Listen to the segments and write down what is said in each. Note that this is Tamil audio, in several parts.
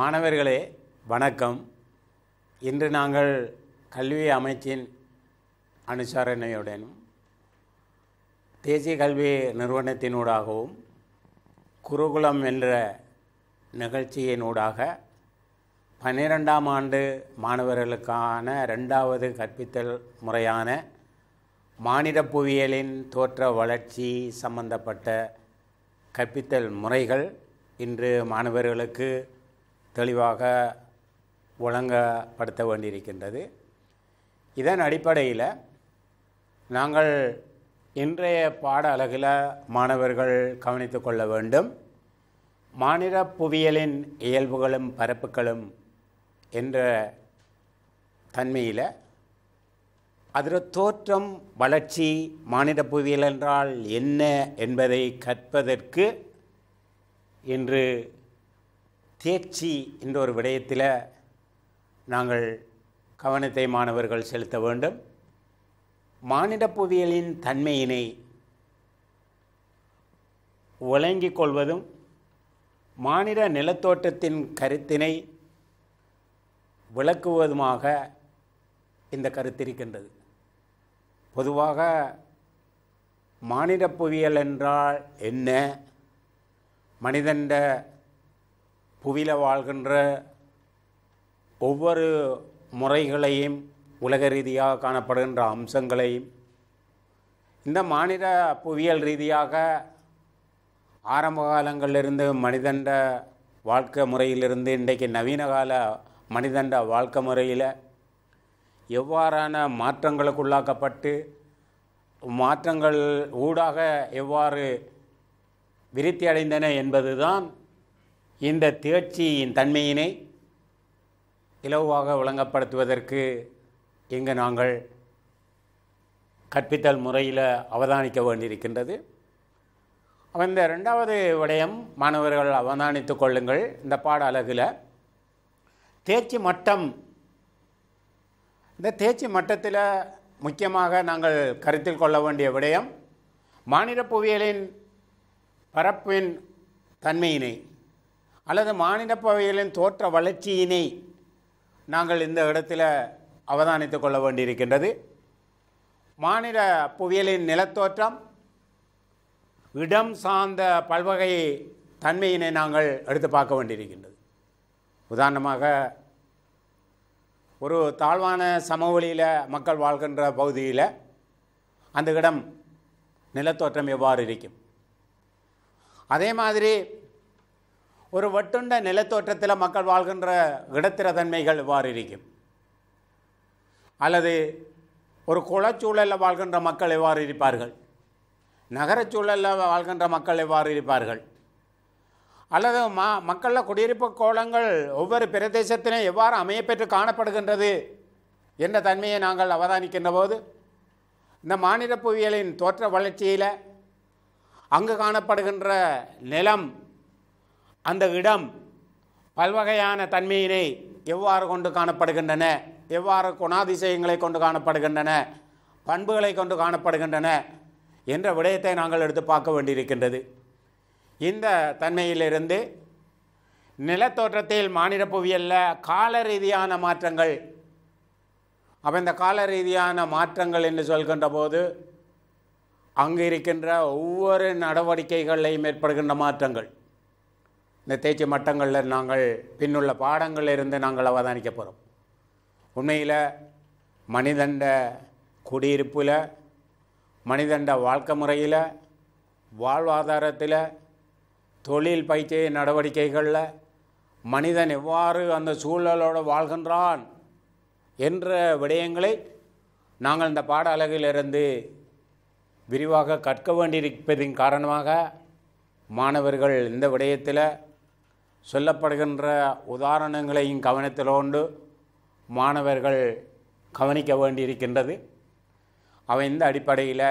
மாணவர்களே வணக்கம் இன்று நாங்கள் கல்வி அமைச்சின் அனுசரணையுடனும் தேசிய கல்வி நிறுவனத்தினூடாகவும் குருகுலம் என்ற நிகழ்ச்சியினூடாக பன்னிரெண்டாம் ஆண்டு மாணவர்களுக்கான ரெண்டாவது கற்பித்தல் முறையான மாநில புவியியலின் தோற்ற வளர்ச்சி சம்பந்தப்பட்ட கற்பித்தல் முறைகள் இன்று மாணவர்களுக்கு தெளிவாக ஒழுங்கப்படுத்த வேண்டியிருக்கின்றது இதன் அடிப்படையில் நாங்கள் இன்றைய பாட அலகில் மாணவர்கள் கவனித்து கொள்ள வேண்டும் மாநில புவியியலின் இயல்புகளும் பரப்புகளும் என்ற தன்மையில் அதில் தோற்றம் வளர்ச்சி மாநில புவியியல் என்றால் என்ன என்பதை கற்பதற்கு இன்று தேர்ச்சி என்ற ஒரு விடயத்தில் நாங்கள் கவனத்தை மாணவர்கள் செலுத்த வேண்டும் மானிட புவியியலின் தன்மையினை விளங்கிக் கொள்வதும் மானிட நிலத்தோட்டத்தின் கருத்தினை விளக்குவதுமாக இந்த கருத்திருக்கின்றது பொதுவாக மானிட புவியியல் என்றால் என்ன மனிதண்ட புவியில் வாழ்கின்ற ஒவ்வொரு முறைகளையும் உலக ரீதியாக காணப்படுகின்ற அம்சங்களையும் இந்த மாநில புவியியல் ரீதியாக ஆரம்ப காலங்களிலிருந்து மனிதண்ட வாழ்க்கை முறையிலிருந்து இன்றைக்கு நவீன கால மனிதண்ட வாழ்க்கை முறையில் எவ்வாறான மாற்றங்களுக்கு உள்ளாக்கப்பட்டு மாற்றங்கள் ஊடாக எவ்வாறு விருத்தி அடைந்தன தான் இந்த தேர்ச்சியின் தன்மையினை இலவாக விளங்கப்படுத்துவதற்கு இங்கு நாங்கள் கற்பித்தல் முறையில் அவதானிக்க வேண்டியிருக்கின்றது அந்த ரெண்டாவது விடயம் மாணவர்கள் அவதானித்து கொள்ளுங்கள் இந்த பாட அழகில் தேர்ச்சி மட்டம் இந்த தேர்ச்சி மட்டத்தில் முக்கியமாக நாங்கள் கருத்தில் கொள்ள வேண்டிய விடயம் மாநில புவியியலின் பரப்பின் தன்மையினை அல்லது மாநிலப்பவைகளின் தோற்ற வளர்ச்சியினை நாங்கள் இந்த இடத்துல அவதானித்து கொள்ள வேண்டியிருக்கின்றது மாநில புவியியலின் நிலத்தோற்றம் இடம் சார்ந்த பல்வகை தன்மையினை நாங்கள் எடுத்து பார்க்க வேண்டியிருக்கின்றது உதாரணமாக ஒரு தாழ்வான சமவெளியில் மக்கள் வாழ்கின்ற பகுதியில் அந்த இடம் நிலத்தோற்றம் எவ்வாறு இருக்கும் அதே மாதிரி ஒரு வட்டுண்ட நிலத்தோற்றத்தில் மக்கள் வாழ்கின்ற இடத்திர தன்மைகள் இவ்வாறு இருக்கும் அல்லது ஒரு குளச்சூழலில் வாழ்கின்ற மக்கள் எவ்வாறு இருப்பார்கள் நகரச்சூழலில் வாழ்கின்ற மக்கள் எவ்வாறு இருப்பார்கள் அல்லது மா மக்களில் குடியிருப்பு கோலங்கள் ஒவ்வொரு பிரதேசத்திலும் எவ்வாறு அமையப்பெற்று காணப்படுகின்றது என்ற தன்மையை நாங்கள் அவதானிக்கின்ற போது இந்த மாநில புவியியலின் தோற்ற வளர்ச்சியில் அங்கு காணப்படுகின்ற நிலம் அந்த இடம் பல்வகையான தன்மையினை எவ்வாறு கொண்டு காணப்படுகின்றன எவ்வாறு குணாதிசயங்களை கொண்டு காணப்படுகின்றன பண்புகளை கொண்டு காணப்படுகின்றன என்ற விடயத்தை நாங்கள் எடுத்து பார்க்க வேண்டியிருக்கின்றது இந்த தன்மையிலிருந்து நிலத்தோற்றத்தில் மாநில புவியலில் கால ரீதியான மாற்றங்கள் அப்போ இந்த கால ரீதியான மாற்றங்கள் என்று சொல்கின்ற போது அங்கு இருக்கின்ற ஒவ்வொரு நடவடிக்கைகளையும் ஏற்படுகின்ற மாற்றங்கள் இந்த தேய்ச்சி மட்டங்களில் நாங்கள் பின்னுள்ள இருந்து நாங்கள் அவதானிக்க போகிறோம் உண்மையில் மனிதண்ட குடியிருப்பில் மனிதண்ட வாழ்க்கை முறையில் வாழ்வாதாரத்தில் தொழில் பயிற்சி நடவடிக்கைகளில் மனிதன் எவ்வாறு அந்த சூழலோடு வாழ்கின்றான் என்ற விடயங்களை நாங்கள் இந்த பாட அலகிலிருந்து விரிவாக கற்க வேண்டியிருப்பதின் காரணமாக மாணவர்கள் இந்த விடயத்தில் சொல்லப்படுகின்ற உதாரணங்களையும் கவனத்திலோண்டு மாணவர்கள் கவனிக்க வேண்டியிருக்கின்றது அவை இந்த அடிப்படையில்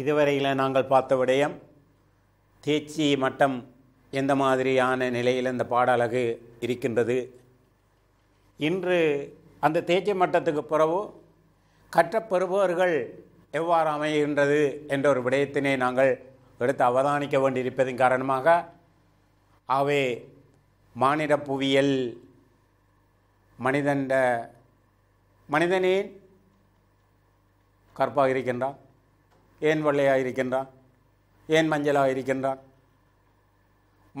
இதுவரையில் நாங்கள் பார்த்த விடயம் தேர்ச்சி மட்டம் எந்த மாதிரியான நிலையில் இந்த பாடலகு இருக்கின்றது இன்று அந்த தேர்ச்சி மட்டத்துக்கு பிறகு கற்றப்பெறுபவர்கள் எவ்வாறு அமைகின்றது என்ற ஒரு விடயத்தினை நாங்கள் எடுத்து அவதானிக்க வேண்டியிருப்பதன் காரணமாக ஆகவே மானிட புவியியல் மனிதண்ட மனிதனே கற்பாக இருக்கின்றான் ஏன் வெள்ளையாக இருக்கின்றான் ஏன் மஞ்சளாக இருக்கின்றான்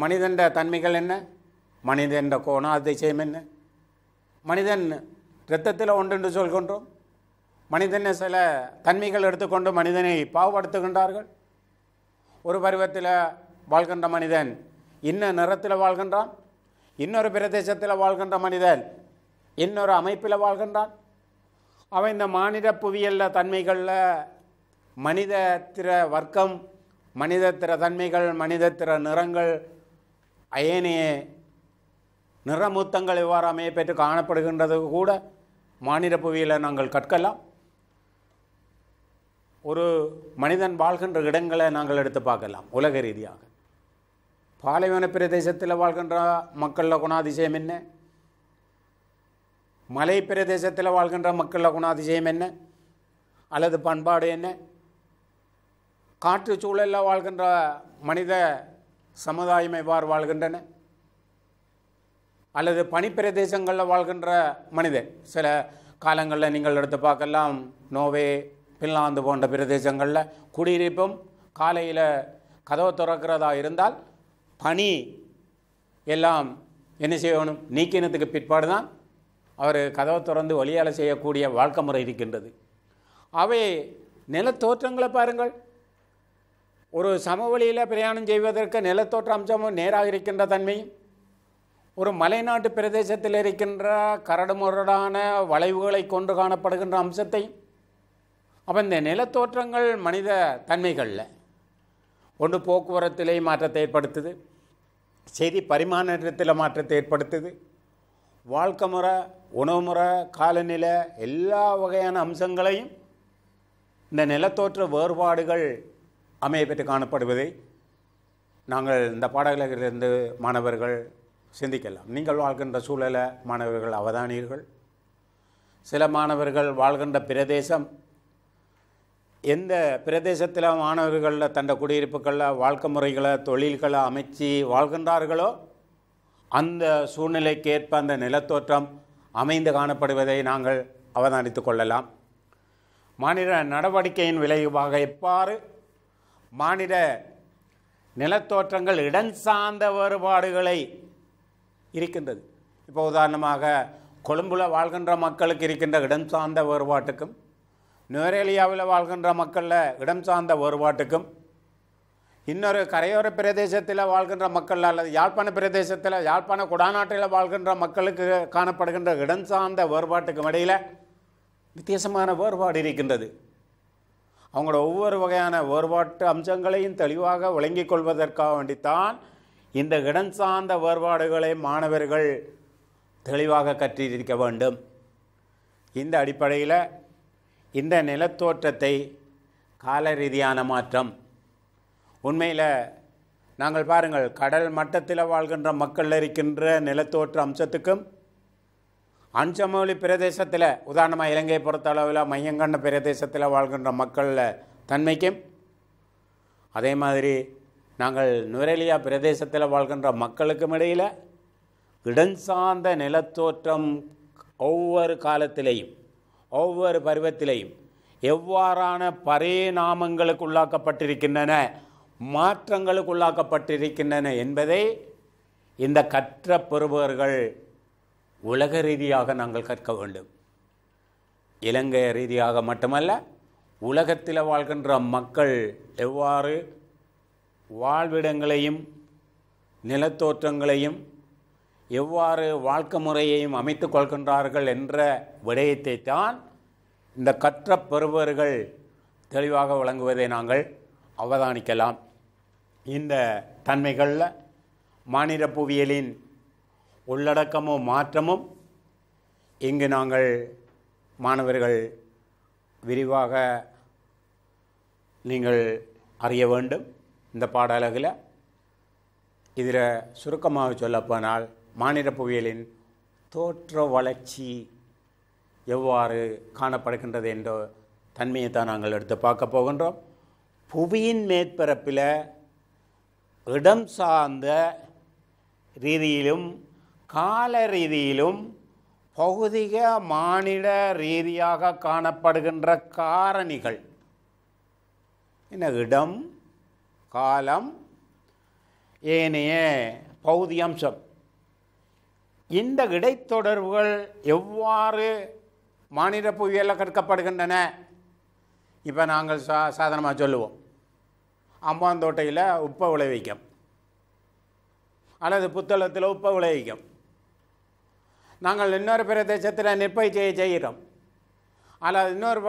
மனிதண்ட தன்மைகள் என்ன மனிதண்ட கோணம் அதிசயம் என்ன மனிதன் இரத்தத்தில் ஒன்றென்று சொல்கின்றோம் மனிதனை சில தன்மைகள் எடுத்துக்கொண்டு மனிதனை பாவப்படுத்துகின்றார்கள் ஒரு பருவத்தில் வாழ்கின்ற மனிதன் இன்ன நிறத்தில் வாழ்கின்றான் இன்னொரு பிரதேசத்தில் வாழ்கின்ற மனிதன் இன்னொரு அமைப்பில் வாழ்கின்றான் அவன் இந்த மாநில புவியியலில் தன்மைகளில் மனித திற வர்க்கம் மனித திற தன்மைகள் மனித திற நிறங்கள் ஏனைய நிறமூத்தங்கள் இவ்வாறு அமையப்பெற்று காணப்படுகின்றது கூட மாநில புவியில் நாங்கள் கற்கலாம் ஒரு மனிதன் வாழ்கின்ற இடங்களை நாங்கள் எடுத்து பார்க்கலாம் உலக ரீதியாக பாலைவன பிரதேசத்தில் வாழ்கின்ற மக்களில் குணாதிசயம் என்ன மலை பிரதேசத்தில் வாழ்கின்ற மக்களில் குணாதிசயம் என்ன அல்லது பண்பாடு என்ன காற்று சூழலில் வாழ்கின்ற மனித சமுதாயம் எவ்வாறு வாழ்கின்றன அல்லது பனிப்பிரதேசங்களில் வாழ்கின்ற மனிதன் சில காலங்களில் நீங்கள் எடுத்து பார்க்கலாம் நோவே பின்லாந்து போன்ற பிரதேசங்களில் குடியிருப்பும் காலையில் கதவை திறக்கிறதா இருந்தால் பணி எல்லாம் என்ன செய்யணும் நீக்கினத்துக்கு பிற்பாடு தான் அவர் கதவை திறந்து வழியால் செய்யக்கூடிய வாழ்க்கை முறை இருக்கின்றது அவை நிலத்தோற்றங்களை பாருங்கள் ஒரு சமவெளியில் பிரயாணம் செய்வதற்கு நிலத்தோற்ற அம்சமும் நேராக இருக்கின்ற தன்மையும் ஒரு மலைநாட்டு பிரதேசத்தில் இருக்கின்ற கரடுமுரடான வளைவுகளை கொண்டு காணப்படுகின்ற அம்சத்தையும் அப்போ இந்த நிலத்தோற்றங்கள் மனித தன்மைகளில் ஒன்று போக்குவரத்திலே மாற்றத்தை ஏற்படுத்துது செய்தி பரிமாணத்தில் மாற்றத்தை ஏற்படுத்துது வாழ்க்கை முறை உணவு முறை காலநிலை எல்லா வகையான அம்சங்களையும் இந்த நிலத்தோற்ற வேறுபாடுகள் அமைய பெற்று காணப்படுவதை நாங்கள் இந்த பாடகிலிருந்து மாணவர்கள் சிந்திக்கலாம் நீங்கள் வாழ்கின்ற சூழலை மாணவர்கள் அவதானீர்கள் சில மாணவர்கள் வாழ்கின்ற பிரதேசம் எந்த பிரதேசத்தில் மாணவர்களில் தண்ட குடியிருப்புகளில் வாழ்க்கை முறைகளை தொழில்களை அமைச்சு வாழ்கின்றார்களோ அந்த சூழ்நிலைக்கேற்ப அந்த நிலத்தோற்றம் அமைந்து காணப்படுவதை நாங்கள் அவதானித்து கொள்ளலாம் மாநில நடவடிக்கையின் விளைவாக எவ்வாறு மாநில நிலத்தோற்றங்கள் இடம் சார்ந்த வேறுபாடுகளை இருக்கின்றது இப்போ உதாரணமாக கொழும்பில் வாழ்கின்ற மக்களுக்கு இருக்கின்ற இடம் சார்ந்த வேறுபாட்டுக்கும் நேரேலியாவில் வாழ்கின்ற மக்களில் இடம் சார்ந்த வேறுபாட்டுக்கும் இன்னொரு கரையோர பிரதேசத்தில் வாழ்கின்ற மக்கள் அல்லது யாழ்ப்பாண பிரதேசத்தில் யாழ்ப்பாண குடாநாட்டில் வாழ்கின்ற மக்களுக்கு காணப்படுகின்ற இடம் சார்ந்த வேறுபாட்டுக்கும் இடையில் வித்தியாசமான வேறுபாடு இருக்கின்றது அவங்களோட ஒவ்வொரு வகையான வேறுபாட்டு அம்சங்களையும் தெளிவாக விளங்கிக் கொள்வதற்காக வேண்டித்தான் இந்த இடம் சார்ந்த வேறுபாடுகளை மாணவர்கள் தெளிவாக கற்றிருக்க வேண்டும் இந்த அடிப்படையில் இந்த நிலத்தோற்றத்தை கால ரீதியான மாற்றம் உண்மையில் நாங்கள் பாருங்கள் கடல் மட்டத்தில் வாழ்கின்ற மக்களில் இருக்கின்ற நிலத்தோற்ற அம்சத்துக்கும் அஞ்சமொழி பிரதேசத்தில் உதாரணமாக இலங்கையை அளவில் மையங்கண்ட பிரதேசத்தில் வாழ்கின்ற மக்களில் தன்மைக்கும் அதே மாதிரி நாங்கள் நுரேலியா பிரதேசத்தில் வாழ்கின்ற மக்களுக்கும் இடையில் இடஞ்சார்ந்த நிலத்தோற்றம் ஒவ்வொரு காலத்திலேயும் ஒவ்வொரு பருவத்திலையும் எவ்வாறான நாமங்களுக்கு உள்ளாக்கப்பட்டிருக்கின்றன மாற்றங்களுக்கு உள்ளாக்கப்பட்டிருக்கின்றன என்பதை இந்த கற்ற பெறுபவர்கள் உலக ரீதியாக நாங்கள் கற்க வேண்டும் இலங்கை ரீதியாக மட்டுமல்ல உலகத்தில் வாழ்கின்ற மக்கள் எவ்வாறு வாழ்விடங்களையும் நிலத்தோற்றங்களையும் எவ்வாறு வாழ்க்கை முறையையும் அமைத்து கொள்கின்றார்கள் என்ற விடயத்தை தான் இந்த கற்ற பெறுபவர்கள் தெளிவாக வழங்குவதை நாங்கள் அவதானிக்கலாம் இந்த தன்மைகளில் மாநில புவியியலின் உள்ளடக்கமும் மாற்றமும் இங்கு நாங்கள் மாணவர்கள் விரிவாக நீங்கள் அறிய வேண்டும் இந்த பாடலகில் இதில் சுருக்கமாக சொல்லப்போனால் மாநில புவியியலின் தோற்ற வளர்ச்சி எவ்வாறு காணப்படுகின்றது என்ற தன்மையை தான் நாங்கள் எடுத்து பார்க்க போகின்றோம் புவியின் மேற்பரப்பில் இடம் சார்ந்த ரீதியிலும் கால ரீதியிலும் பௌதிக மானிட ரீதியாக காணப்படுகின்ற காரணிகள் என்ன இடம் காலம் ஏனைய அம்சம் இந்த இடைத்தொடர்புகள் எவ்வாறு மாநில புவியியலில் கற்கப்படுகின்றன இப்போ நாங்கள் சா சாதாரணமாக சொல்லுவோம் அம்பாந்தோட்டையில் உப்பை விளைவிக்கும் அல்லது புத்தளத்தில் உப்பை விளைவிக்கும் நாங்கள் இன்னொரு பிரதேசத்தில் நெற்பயிற்சியை செய்கிறோம் அல்லது இன்னொரு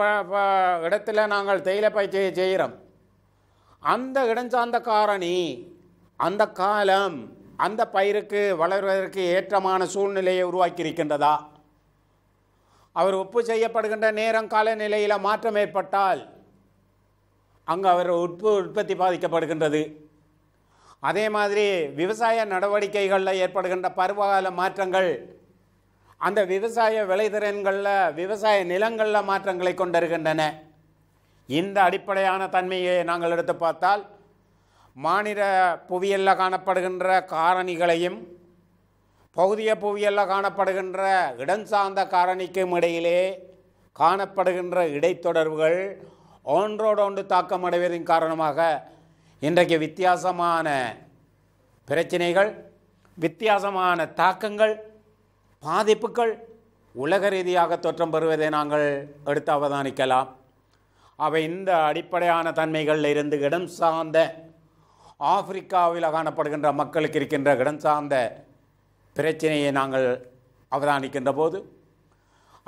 இடத்துல நாங்கள் தேயிலை பயிற்சியை செய்கிறோம் அந்த இடம் சார்ந்த காரணி அந்த காலம் அந்த பயிருக்கு வளர்வதற்கு ஏற்றமான சூழ்நிலையை உருவாக்கி இருக்கின்றதா அவர் ஒப்பு செய்யப்படுகின்ற நேரம் கால நிலையில் மாற்றம் ஏற்பட்டால் அங்கு அவர் உட்பு உற்பத்தி பாதிக்கப்படுகின்றது அதே மாதிரி விவசாய நடவடிக்கைகளில் ஏற்படுகின்ற பருவகால மாற்றங்கள் அந்த விவசாய விளைதிறன்களில் விவசாய நிலங்களில் மாற்றங்களை கொண்டிருக்கின்றன இந்த அடிப்படையான தன்மையை நாங்கள் எடுத்து பார்த்தால் மாநில புவியலில் காணப்படுகின்ற காரணிகளையும் பகுதிய புவியல்ல காணப்படுகின்ற இடம் சார்ந்த காரணிக்கும் இடையிலே காணப்படுகின்ற இடைத்தொடர்புகள் ஒன்றோடொன்று தாக்கம் அடைவதன் காரணமாக இன்றைக்கு வித்தியாசமான பிரச்சனைகள் வித்தியாசமான தாக்கங்கள் பாதிப்புகள் உலக ரீதியாக தோற்றம் பெறுவதை நாங்கள் எடுத்து அவதானிக்கலாம் அவை இந்த அடிப்படையான தன்மைகளில் இருந்து இடம் சார்ந்த ஆப்பிரிக்காவில் காணப்படுகின்ற மக்களுக்கு இருக்கின்ற இடம் சார்ந்த பிரச்சனையை நாங்கள் அவதானிக்கின்ற போது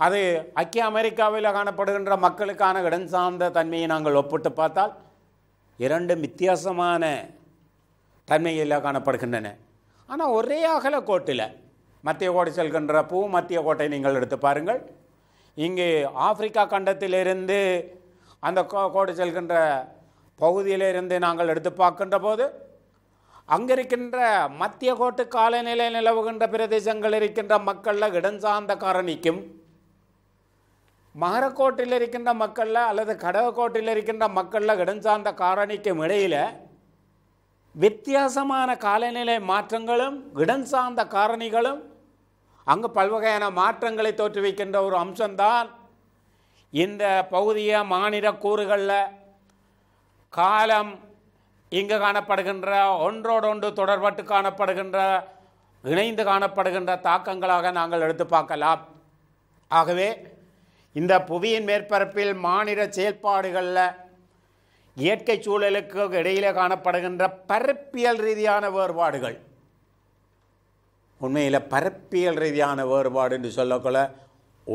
அது ஐக்கிய அமெரிக்காவில் காணப்படுகின்ற மக்களுக்கான இடம் சார்ந்த தன்மையை நாங்கள் ஒப்பிட்டு பார்த்தால் இரண்டு வித்தியாசமான தன்மையில் காணப்படுகின்றன ஆனால் ஒரே அகல கோட்டில் மத்திய கோட்டை செல்கின்ற பூ மத்திய கோட்டை நீங்கள் எடுத்து பாருங்கள் இங்கு ஆப்பிரிக்கா கண்டத்திலிருந்து அந்த கோ கோட்டை செல்கின்ற பகுதியிலிருந்து நாங்கள் எடுத்து பார்க்கின்ற போது அங்கிருக்கின்ற மத்திய கோட்டு காலநிலை நிலவுகின்ற பிரதேசங்கள் இருக்கின்ற மக்களில் இடஞ்சார்ந்த காரணிக்கும் மகரக்கோட்டில் இருக்கின்ற மக்களில் அல்லது கடகக்கோட்டில் இருக்கின்ற மக்களில் இடஞ்சார்ந்த காரணிக்கும் இடையில் வித்தியாசமான காலநிலை மாற்றங்களும் இடம் சார்ந்த காரணிகளும் அங்கு பல்வகையான மாற்றங்களை தோற்றுவிக்கின்ற ஒரு அம்சம்தான் இந்த பகுதிய மாநில கூறுகளில் காலம் இங்கு காணப்படுகின்ற ஒன்றோடொன்று தொடர்பட்டு காணப்படுகின்ற இணைந்து காணப்படுகின்ற தாக்கங்களாக நாங்கள் எடுத்து பார்க்கலாம் ஆகவே இந்த புவியின் மேற்பரப்பில் மாநில செயல்பாடுகளில் இயற்கை சூழலுக்கு இடையிலே காணப்படுகின்ற பரப்பியல் ரீதியான வேறுபாடுகள் உண்மையில் பரப்பியல் ரீதியான வேறுபாடு என்று சொல்லக்குள்ள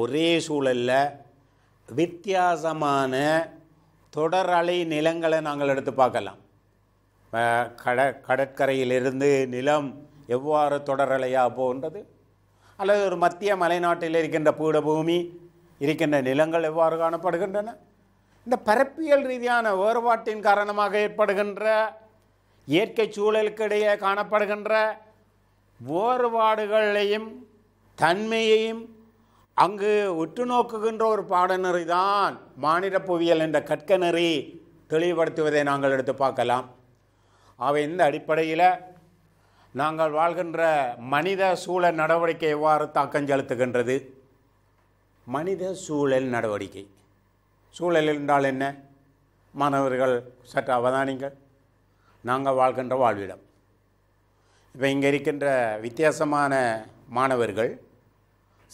ஒரே சூழலில் வித்தியாசமான தொடரலை நிலங்களை நாங்கள் எடுத்து பார்க்கலாம் கட கடற்கரையிலிருந்து நிலம் எவ்வாறு தொடரலையா போன்றது அல்லது ஒரு மத்திய மலைநாட்டில் இருக்கின்ற பீடபூமி இருக்கின்ற நிலங்கள் எவ்வாறு காணப்படுகின்றன இந்த பரப்பியல் ரீதியான வேறுபாட்டின் காரணமாக ஏற்படுகின்ற இயற்கை சூழலுக்கிடையே காணப்படுகின்ற வேறுபாடுகளையும் தன்மையையும் அங்கு உற்று நோக்குகின்ற ஒரு பாடநெறி தான் மாநில புவியியல் என்ற கற்க நெறி தெளிவுபடுத்துவதை நாங்கள் எடுத்து பார்க்கலாம் அவை இந்த அடிப்படையில் நாங்கள் வாழ்கின்ற மனித சூழல் நடவடிக்கை எவ்வாறு தாக்கம் செலுத்துகின்றது மனித சூழல் நடவடிக்கை சூழல் என்றால் என்ன மாணவர்கள் சற்று அவதானிங்கள் நாங்கள் வாழ்கின்ற வாழ்விடம் இப்போ இங்கே இருக்கின்ற வித்தியாசமான மாணவர்கள்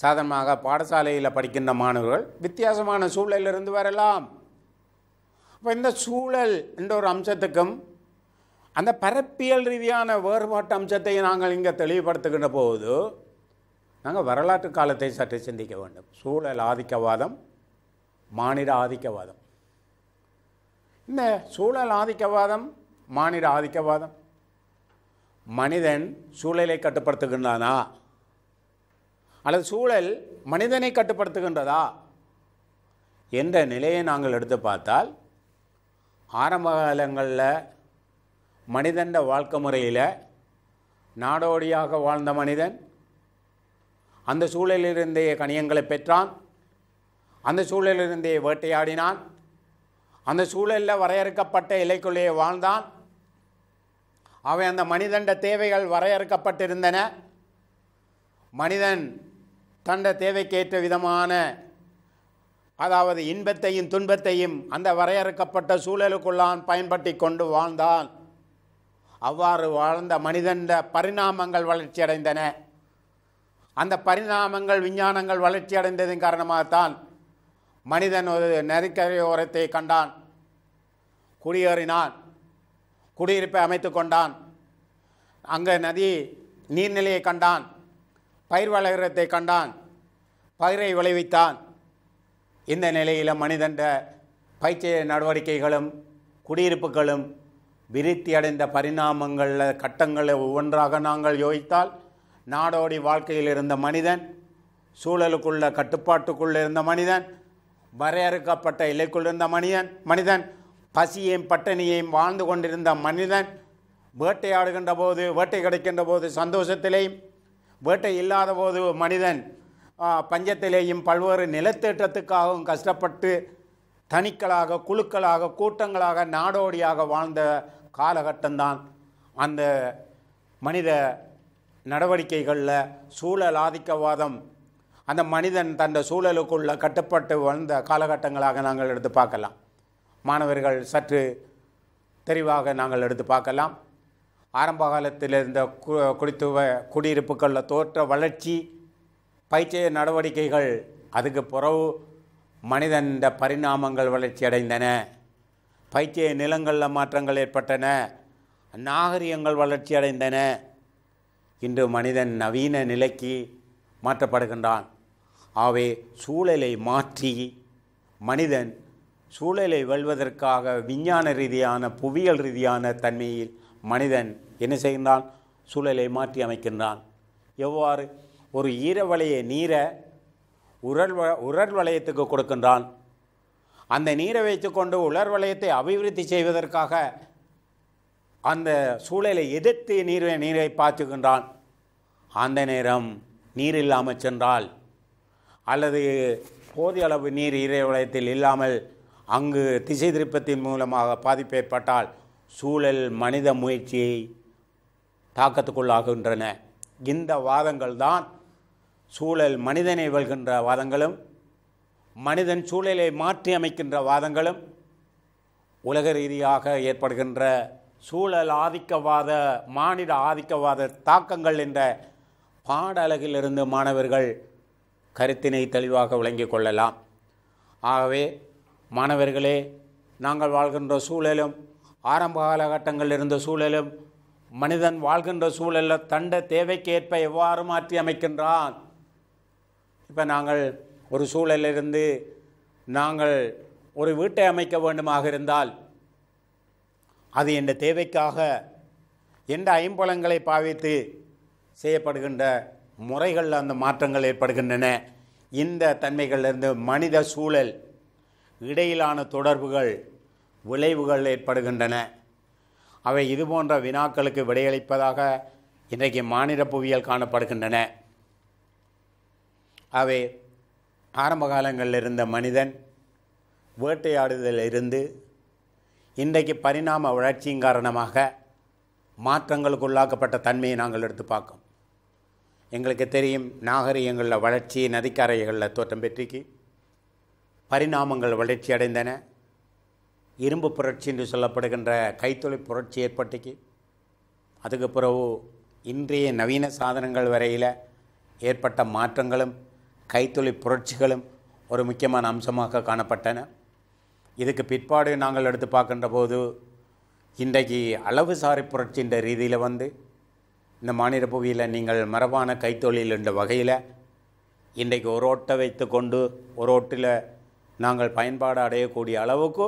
சாதாரணமாக பாடசாலையில் படிக்கின்ற மாணவர்கள் வித்தியாசமான சூழலிலிருந்து வரலாம் இப்போ இந்த சூழல் என்ற ஒரு அம்சத்துக்கும் அந்த பரப்பியல் ரீதியான வேறுபாட்டு அம்சத்தை நாங்கள் இங்கே தெளிவுபடுத்துகின்ற போது நாங்கள் வரலாற்று காலத்தை சற்று சிந்திக்க வேண்டும் சூழல் ஆதிக்கவாதம் மாநில ஆதிக்கவாதம் இந்த சூழல் ஆதிக்கவாதம் மாநில ஆதிக்கவாதம் மனிதன் சூழலை கட்டுப்படுத்துகின்றானா அல்லது சூழல் மனிதனை கட்டுப்படுத்துகின்றதா என்ற நிலையை நாங்கள் எடுத்து பார்த்தால் ஆரம்ப காலங்களில் மனிதண்ட வாழ்க்கை முறையில் நாடோடியாக வாழ்ந்த மனிதன் அந்த சூழலிலிருந்தே கணியங்களை பெற்றான் அந்த சூழலிலிருந்தே வேட்டையாடினான் அந்த சூழலில் வரையறுக்கப்பட்ட இலைக்குள்ளேயே வாழ்ந்தான் அவை அந்த மனிதண்ட தேவைகள் வரையறுக்கப்பட்டிருந்தன மனிதன் தண்ட தேவைக்கேற்ற விதமான அதாவது இன்பத்தையும் துன்பத்தையும் அந்த வரையறுக்கப்பட்ட சூழலுக்குள்ளான் பயன்படுத்தி கொண்டு வாழ்ந்தான் அவ்வாறு வாழ்ந்த மனிதன் பரிணாமங்கள் வளர்ச்சி அடைந்தன அந்த பரிணாமங்கள் விஞ்ஞானங்கள் வளர்ச்சி அடைந்ததன் காரணமாகத்தான் மனிதன் ஒரு நெருக்கரையோரத்தை கண்டான் குடியேறினான் குடியிருப்பை அமைத்து கொண்டான் அங்கே நதி நீர்நிலையை கண்டான் பயிர் வளர்கிறதை கண்டான் பயிரை விளைவித்தான் இந்த நிலையில் மனிதன் பயிற்சி நடவடிக்கைகளும் குடியிருப்புகளும் விருத்தி அடைந்த பரிணாமங்களில் கட்டங்களை ஒவ்வொன்றாக நாங்கள் யோகித்தால் நாடோடி வாழ்க்கையில் இருந்த மனிதன் சூழலுக்குள்ள கட்டுப்பாட்டுக்குள்ளே இருந்த மனிதன் வரையறுக்கப்பட்ட இலைக்குள் இருந்த மனிதன் மனிதன் பசியையும் பட்டினியையும் வாழ்ந்து கொண்டிருந்த மனிதன் வேட்டையாடுகின்ற போது வேட்டை கிடைக்கின்ற போது சந்தோஷத்திலேயும் வேட்டை இல்லாத போது மனிதன் பஞ்சத்திலேயும் பல்வேறு நிலத்தேற்றத்துக்காகவும் கஷ்டப்பட்டு தனிக்களாக குழுக்களாக கூட்டங்களாக நாடோடியாக வாழ்ந்த காலகட்டம்தான் அந்த மனித நடவடிக்கைகளில் சூழல் ஆதிக்கவாதம் அந்த மனிதன் தந்த சூழலுக்குள்ளே கட்டுப்பட்டு வந்த காலகட்டங்களாக நாங்கள் எடுத்து பார்க்கலாம் மாணவர்கள் சற்று தெரிவாக நாங்கள் எடுத்து பார்க்கலாம் ஆரம்ப காலத்தில் இருந்த கு குடித்துவ குடியிருப்புகளில் தோற்ற வளர்ச்சி பயிற்சிய நடவடிக்கைகள் அதுக்கு பிறகு மனிதன் இந்த பரிணாமங்கள் வளர்ச்சி அடைந்தன பைத்திய நிலங்களில் மாற்றங்கள் ஏற்பட்டன நாகரிகங்கள் வளர்ச்சி அடைந்தன இன்று மனிதன் நவீன நிலைக்கு மாற்றப்படுகின்றான் ஆகவே சூழலை மாற்றி மனிதன் சூழலை வெல்வதற்காக விஞ்ஞான ரீதியான புவியியல் ரீதியான தன்மையில் மனிதன் என்ன செய்கின்றான் சூழலை மாற்றி அமைக்கின்றான் எவ்வாறு ஒரு ஈரவளைய நீரை உரல் உரல் வளையத்துக்கு கொடுக்கின்றான் அந்த நீரை வைத்துக்கொண்டு உலர் வளையத்தை அபிவிருத்தி செய்வதற்காக அந்த சூழலை எதிர்த்து நீரை நீரை பார்த்துக்கின்றான் அந்த நேரம் நீர் இல்லாமல் சென்றால் அல்லது போதிய அளவு நீர் இறை வளையத்தில் இல்லாமல் அங்கு திசை திருப்பத்தின் மூலமாக பாதிப்பு ஏற்பட்டால் சூழல் மனித முயற்சியை தாக்கத்துக்குள்ளாகின்றன இந்த வாதங்கள் தான் சூழல் மனிதனை வெல்கின்ற வாதங்களும் மனிதன் சூழலை மாற்றி அமைக்கின்ற வாதங்களும் உலக ரீதியாக ஏற்படுகின்ற சூழல் ஆதிக்கவாத மாநில ஆதிக்கவாத தாக்கங்கள் என்ற பாடலகிலிருந்து மாணவர்கள் கருத்தினை தெளிவாக விளங்கிக் கொள்ளலாம் ஆகவே மாணவர்களே நாங்கள் வாழ்கின்ற சூழலும் ஆரம்ப காலகட்டங்களில் இருந்த சூழலும் மனிதன் வாழ்கின்ற சூழலில் தண்ட தேவைக்கேற்ப எவ்வாறு மாற்றி அமைக்கின்றான் இப்போ நாங்கள் ஒரு சூழலிருந்து நாங்கள் ஒரு வீட்டை அமைக்க வேண்டுமாக இருந்தால் அது எந்த தேவைக்காக எந்த ஐம்பலங்களை பாவித்து செய்யப்படுகின்ற முறைகளில் அந்த மாற்றங்கள் ஏற்படுகின்றன இந்த தன்மைகளிலிருந்து மனித சூழல் இடையிலான தொடர்புகள் விளைவுகள் ஏற்படுகின்றன அவை இது போன்ற வினாக்களுக்கு விடையளிப்பதாக இன்றைக்கு மாநில புவியியல் காணப்படுகின்றன அவை ஆரம்ப காலங்களில் இருந்த மனிதன் வேட்டையாடுதலில் இருந்து இன்றைக்கு பரிணாம வளர்ச்சியின் காரணமாக மாற்றங்களுக்கு உள்ளாக்கப்பட்ட தன்மையை நாங்கள் எடுத்து பார்க்கோம் எங்களுக்கு தெரியும் நாகரிகங்களில் வளர்ச்சி நதிக்கரைகளில் தோற்றம் பெற்றிக்கு பரிணாமங்கள் வளர்ச்சி அடைந்தன இரும்பு புரட்சி என்று சொல்லப்படுகின்ற கைத்தொழில் புரட்சி ஏற்பட்டுக்கு அதுக்கு பிறகு இன்றைய நவீன சாதனங்கள் வரையில் ஏற்பட்ட மாற்றங்களும் கைத்தொழில் புரட்சிகளும் ஒரு முக்கியமான அம்சமாக காணப்பட்டன இதுக்கு பிற்பாடு நாங்கள் எடுத்து பார்க்கின்ற போது இன்றைக்கு அளவுசாரி புரட்சின்ற ரீதியில் வந்து இந்த மாநில புவியில் நீங்கள் மரபான கைத்தொழில் என்ற வகையில் இன்றைக்கு ஒரு ஓட்டை வைத்து கொண்டு ஒரு ஓட்டில் நாங்கள் பயன்பாடு அடையக்கூடிய அளவுக்கு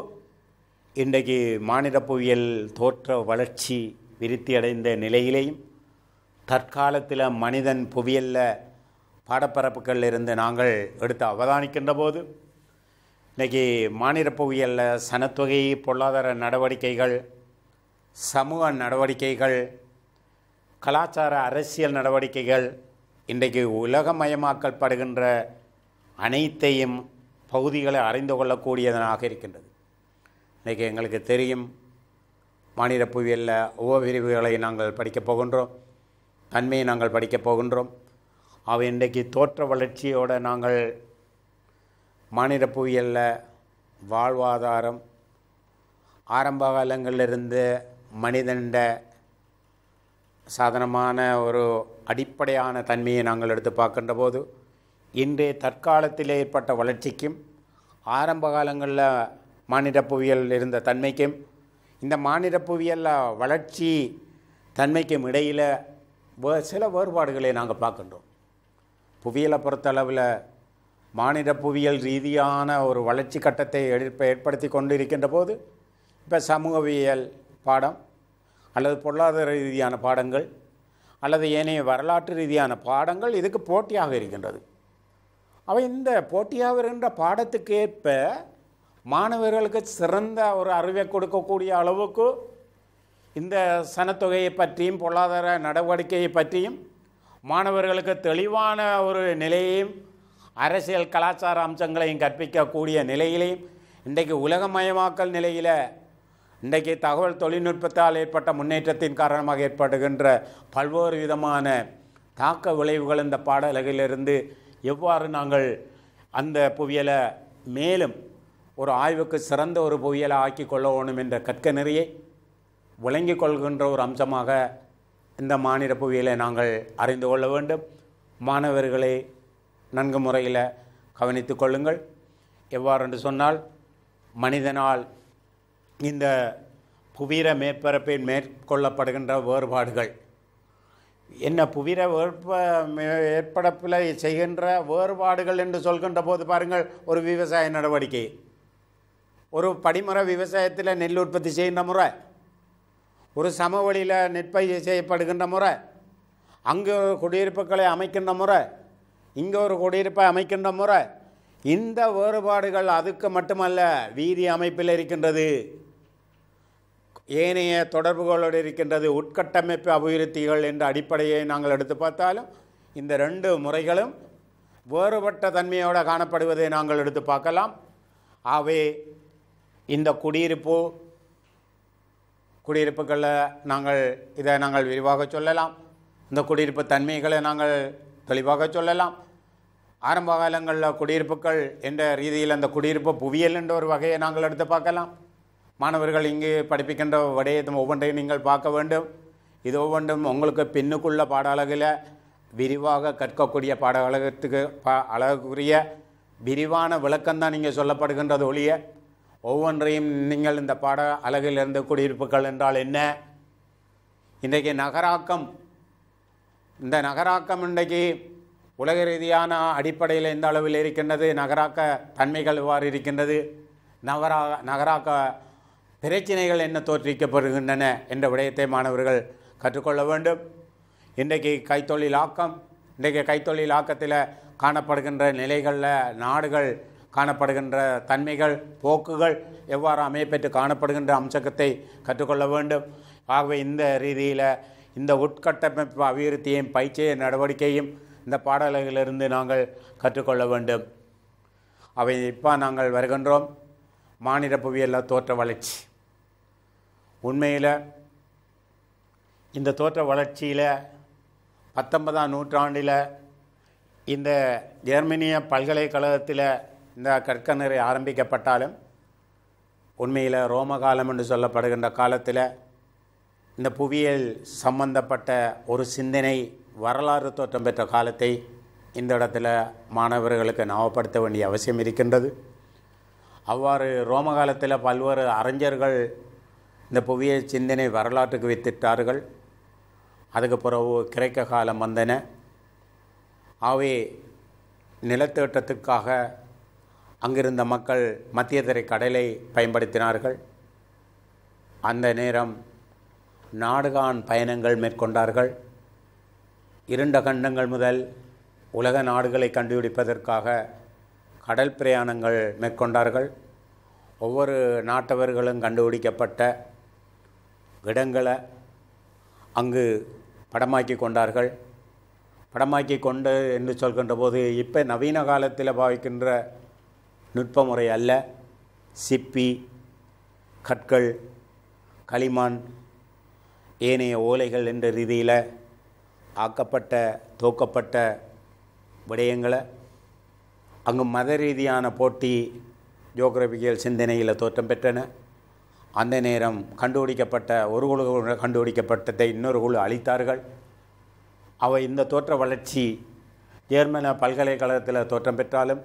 இன்றைக்கு மாநில புவியியல் தோற்ற வளர்ச்சி விருத்தி அடைந்த நிலையிலேயும் தற்காலத்தில் மனிதன் புவியலில் பாடப்பரப்புகளில் இருந்து நாங்கள் எடுத்து அவதானிக்கின்ற போது இன்றைக்கி மாநில புவியல்ல சனத்தொகை பொருளாதார நடவடிக்கைகள் சமூக நடவடிக்கைகள் கலாச்சார அரசியல் நடவடிக்கைகள் இன்றைக்கு படுகின்ற அனைத்தையும் பகுதிகளை அறிந்து கொள்ளக்கூடியதனாக இருக்கின்றது இன்றைக்கி எங்களுக்கு தெரியும் மாநில புவியல்ல உபபிரிவுகளை நாங்கள் படிக்கப் போகின்றோம் தன்மையை நாங்கள் படிக்கப் போகின்றோம் அவ இன்றைக்கு தோற்ற வளர்ச்சியோடு நாங்கள் மாநில புவியலில் வாழ்வாதாரம் ஆரம்ப காலங்களிலிருந்து மனிதண்ட சாதனமான ஒரு அடிப்படையான தன்மையை நாங்கள் எடுத்து பார்க்கின்ற போது இன்றைய தற்காலத்தில் ஏற்பட்ட வளர்ச்சிக்கும் ஆரம்ப காலங்களில் மாநில புவியல் இருந்த தன்மைக்கும் இந்த மாநில புவியல் வளர்ச்சி தன்மைக்கும் இடையில் சில வேறுபாடுகளை நாங்கள் பார்க்கின்றோம் புவியியலை பொறுத்தளவில் மாநில புவியியல் ரீதியான ஒரு வளர்ச்சி கட்டத்தை எடுப்ப ஏற்படுத்தி கொண்டு இருக்கின்ற போது இப்போ சமூகவியல் பாடம் அல்லது பொருளாதார ரீதியான பாடங்கள் அல்லது ஏனைய வரலாற்று ரீதியான பாடங்கள் இதுக்கு போட்டியாக இருக்கின்றது அவை இந்த போட்டியாக இருக்கின்ற பாடத்துக்கு ஏற்ப மாணவர்களுக்கு சிறந்த ஒரு அறிவை கொடுக்கக்கூடிய அளவுக்கு இந்த சனத்தொகையை பற்றியும் பொருளாதார நடவடிக்கையை பற்றியும் மாணவர்களுக்கு தெளிவான ஒரு நிலையையும் அரசியல் கலாச்சார அம்சங்களையும் கற்பிக்கக்கூடிய நிலையிலையும் இன்றைக்கு உலகமயமாக்கல் நிலையில் இன்றைக்கு தகவல் தொழில்நுட்பத்தால் ஏற்பட்ட முன்னேற்றத்தின் காரணமாக ஏற்படுகின்ற பல்வேறு விதமான தாக்க விளைவுகள் இந்த பாடலகிலிருந்து எவ்வாறு நாங்கள் அந்த புவியலை மேலும் ஒரு ஆய்வுக்கு சிறந்த ஒரு புவியலை ஆக்கி கொள்ள வேணும் என்ற கற்க நிறையை விளங்கி கொள்கின்ற ஒரு அம்சமாக இந்த மாநில புவியிலை நாங்கள் அறிந்து கொள்ள வேண்டும் மாணவர்களை நன்கு முறையில் கவனித்து கொள்ளுங்கள் எவ்வாறு என்று சொன்னால் மனிதனால் இந்த புவிர மேற்பரப்பில் மேற்கொள்ளப்படுகின்ற வேறுபாடுகள் என்ன புவிர வேற்ப ஏற்படப்பில் செய்கின்ற வேறுபாடுகள் என்று சொல்கின்ற போது பாருங்கள் ஒரு விவசாய நடவடிக்கை ஒரு படிமுறை விவசாயத்தில் நெல் உற்பத்தி செய்கின்ற முறை ஒரு சமவெளியில் நெற்பயிர் செய்யப்படுகின்ற முறை அங்கே ஒரு குடியிருப்புகளை அமைக்கின்ற முறை இங்கே ஒரு குடியிருப்பை அமைக்கின்ற முறை இந்த வேறுபாடுகள் அதுக்கு மட்டுமல்ல வீதி அமைப்பில் இருக்கின்றது ஏனைய தொடர்புகளோடு இருக்கின்றது உட்கட்டமைப்பு அபிவிருத்திகள் என்ற அடிப்படையை நாங்கள் எடுத்து பார்த்தாலும் இந்த ரெண்டு முறைகளும் வேறுபட்ட தன்மையோடு காணப்படுவதை நாங்கள் எடுத்து பார்க்கலாம் ஆகவே இந்த குடியிருப்பு குடியிருப்புகளில் நாங்கள் இதை நாங்கள் விரிவாக சொல்லலாம் இந்த குடியிருப்பு தன்மைகளை நாங்கள் தெளிவாக சொல்லலாம் ஆரம்ப காலங்களில் குடியிருப்புகள் என்ற ரீதியில் அந்த குடியிருப்பு புவியியல் என்ற ஒரு வகையை நாங்கள் எடுத்து பார்க்கலாம் மாணவர்கள் இங்கு படிப்பிக்கின்ற விடயத்தும் ஒவ்வொன்றையும் நீங்கள் பார்க்க வேண்டும் இது ஒவ்வொன்றும் உங்களுக்கு பின்னுக்குள்ள பாட அழகில் விரிவாக கற்கக்கூடிய பாட அழகத்துக்கு பா அழகுக்குரிய விரிவான விளக்கம்தான் நீங்கள் சொல்லப்படுகின்றது ஒழிய ஒவ்வொன்றையும் நீங்கள் இந்த பாட அழகில் இருந்த குடியிருப்புகள் என்றால் என்ன இன்றைக்கு நகராக்கம் இந்த நகராக்கம் இன்றைக்கு உலக ரீதியான அடிப்படையில் எந்த அளவில் இருக்கின்றது நகராக்க தன்மைகள் இவ்வாறு இருக்கின்றது நகரா நகராக்க பிரச்சனைகள் என்ன தோற்றுவிக்கப்படுகின்றன என்ற விடயத்தை மாணவர்கள் கற்றுக்கொள்ள வேண்டும் இன்றைக்கு கைத்தொழில் ஆக்கம் இன்றைக்கு கைத்தொழில் ஆக்கத்தில் காணப்படுகின்ற நிலைகளில் நாடுகள் காணப்படுகின்ற தன்மைகள் போக்குகள் எவ்வாறு அமையப்பெற்று காணப்படுகின்ற அம்சத்தை கற்றுக்கொள்ள வேண்டும் ஆகவே இந்த ரீதியில் இந்த உட்கட்டமைப்பு அபிவிருத்தியும் பயிற்சிய நடவடிக்கையும் இந்த பாடல்களிலிருந்து நாங்கள் கற்றுக்கொள்ள வேண்டும் அவை இப்போ நாங்கள் வருகின்றோம் மாநில புவியெல்லாம் தோற்ற வளர்ச்சி உண்மையில் இந்த தோற்ற வளர்ச்சியில் பத்தொன்பதாம் நூற்றாண்டில் இந்த ஜெர்மனிய பல்கலைக்கழகத்தில் இந்த கற்கநறை ஆரம்பிக்கப்பட்டாலும் உண்மையில் ரோம காலம் என்று சொல்லப்படுகின்ற காலத்தில் இந்த புவியியல் சம்பந்தப்பட்ட ஒரு சிந்தனை வரலாறு தோற்றம் பெற்ற காலத்தை இந்த இடத்துல மாணவர்களுக்கு ஞாபகப்படுத்த வேண்டிய அவசியம் இருக்கின்றது அவ்வாறு ரோம காலத்தில் பல்வேறு அறிஞர்கள் இந்த புவியியல் சிந்தனை வரலாற்றுக்கு வித்திட்டார்கள் அதுக்கு பிறகு கிரைக்க காலம் வந்தன ஆகவே நிலத்தேட்டத்துக்காக அங்கிருந்த மக்கள் மத்திய கடலை பயன்படுத்தினார்கள் அந்த நேரம் நாடுகான் பயணங்கள் மேற்கொண்டார்கள் இருண்ட கண்டங்கள் முதல் உலக நாடுகளை கண்டுபிடிப்பதற்காக கடல் பிரயாணங்கள் மேற்கொண்டார்கள் ஒவ்வொரு நாட்டவர்களும் கண்டுபிடிக்கப்பட்ட இடங்களை அங்கு படமாக்கி கொண்டார்கள் படமாக்கி கொண்டு என்று சொல்கின்ற போது இப்போ நவீன காலத்தில் பாவிக்கின்ற நுட்ப முறை அல்ல சிப்பி கற்கள் களிமண் ஏனைய ஓலைகள் என்ற ரீதியில் ஆக்கப்பட்ட தோக்கப்பட்ட விடயங்களை அங்கு மத ரீதியான போட்டி ஜோக்ரபிக்கல் சிந்தனையில் தோற்றம் பெற்றன அந்த நேரம் கண்டுபிடிக்கப்பட்ட ஒரு குழு கண்டுபிடிக்கப்பட்டதை இன்னொரு குழு அளித்தார்கள் அவை இந்த தோற்ற வளர்ச்சி ஜேர்மன பல்கலைக்கழகத்தில் தோற்றம் பெற்றாலும்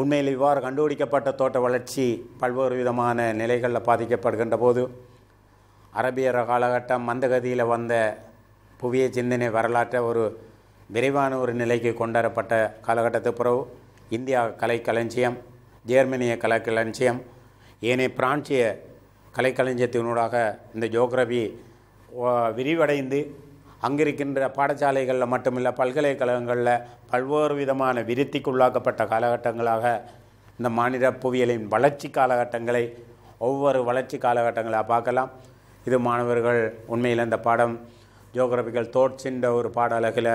உண்மையில் இவ்வாறு கண்டுபிடிக்கப்பட்ட தோட்ட வளர்ச்சி பல்வேறு விதமான நிலைகளில் பாதிக்கப்படுகின்ற போது அரபியர காலகட்டம் மந்தகதியில் வந்த புவிய சிந்தனை வரலாற்றை ஒரு விரைவான ஒரு நிலைக்கு கொண்டாடப்பட்ட காலகட்டத்துக்கு பிறகு இந்தியா கலைக்களஞ்சியம் ஜெர்மனிய கலைக்களஞ்சியம் ஏனைய பிரான்சிய கலைக்களஞ்சியத்தினூடாக இந்த ஜோக்ரபி விரிவடைந்து அங்கிருக்கின்ற பாடசாலைகளில் மட்டுமில்லை பல்கலைக்கழகங்களில் பல்வேறு விதமான விருத்திக்குள்ளாக்கப்பட்ட காலகட்டங்களாக இந்த மாநில புவியியலின் வளர்ச்சி காலகட்டங்களை ஒவ்வொரு வளர்ச்சி காலகட்டங்களாக பார்க்கலாம் இது மாணவர்கள் உண்மையில் இந்த பாடம் ஜோகிரபிக்கல் தோட்ஸ்ன்ற ஒரு பாட அழகில்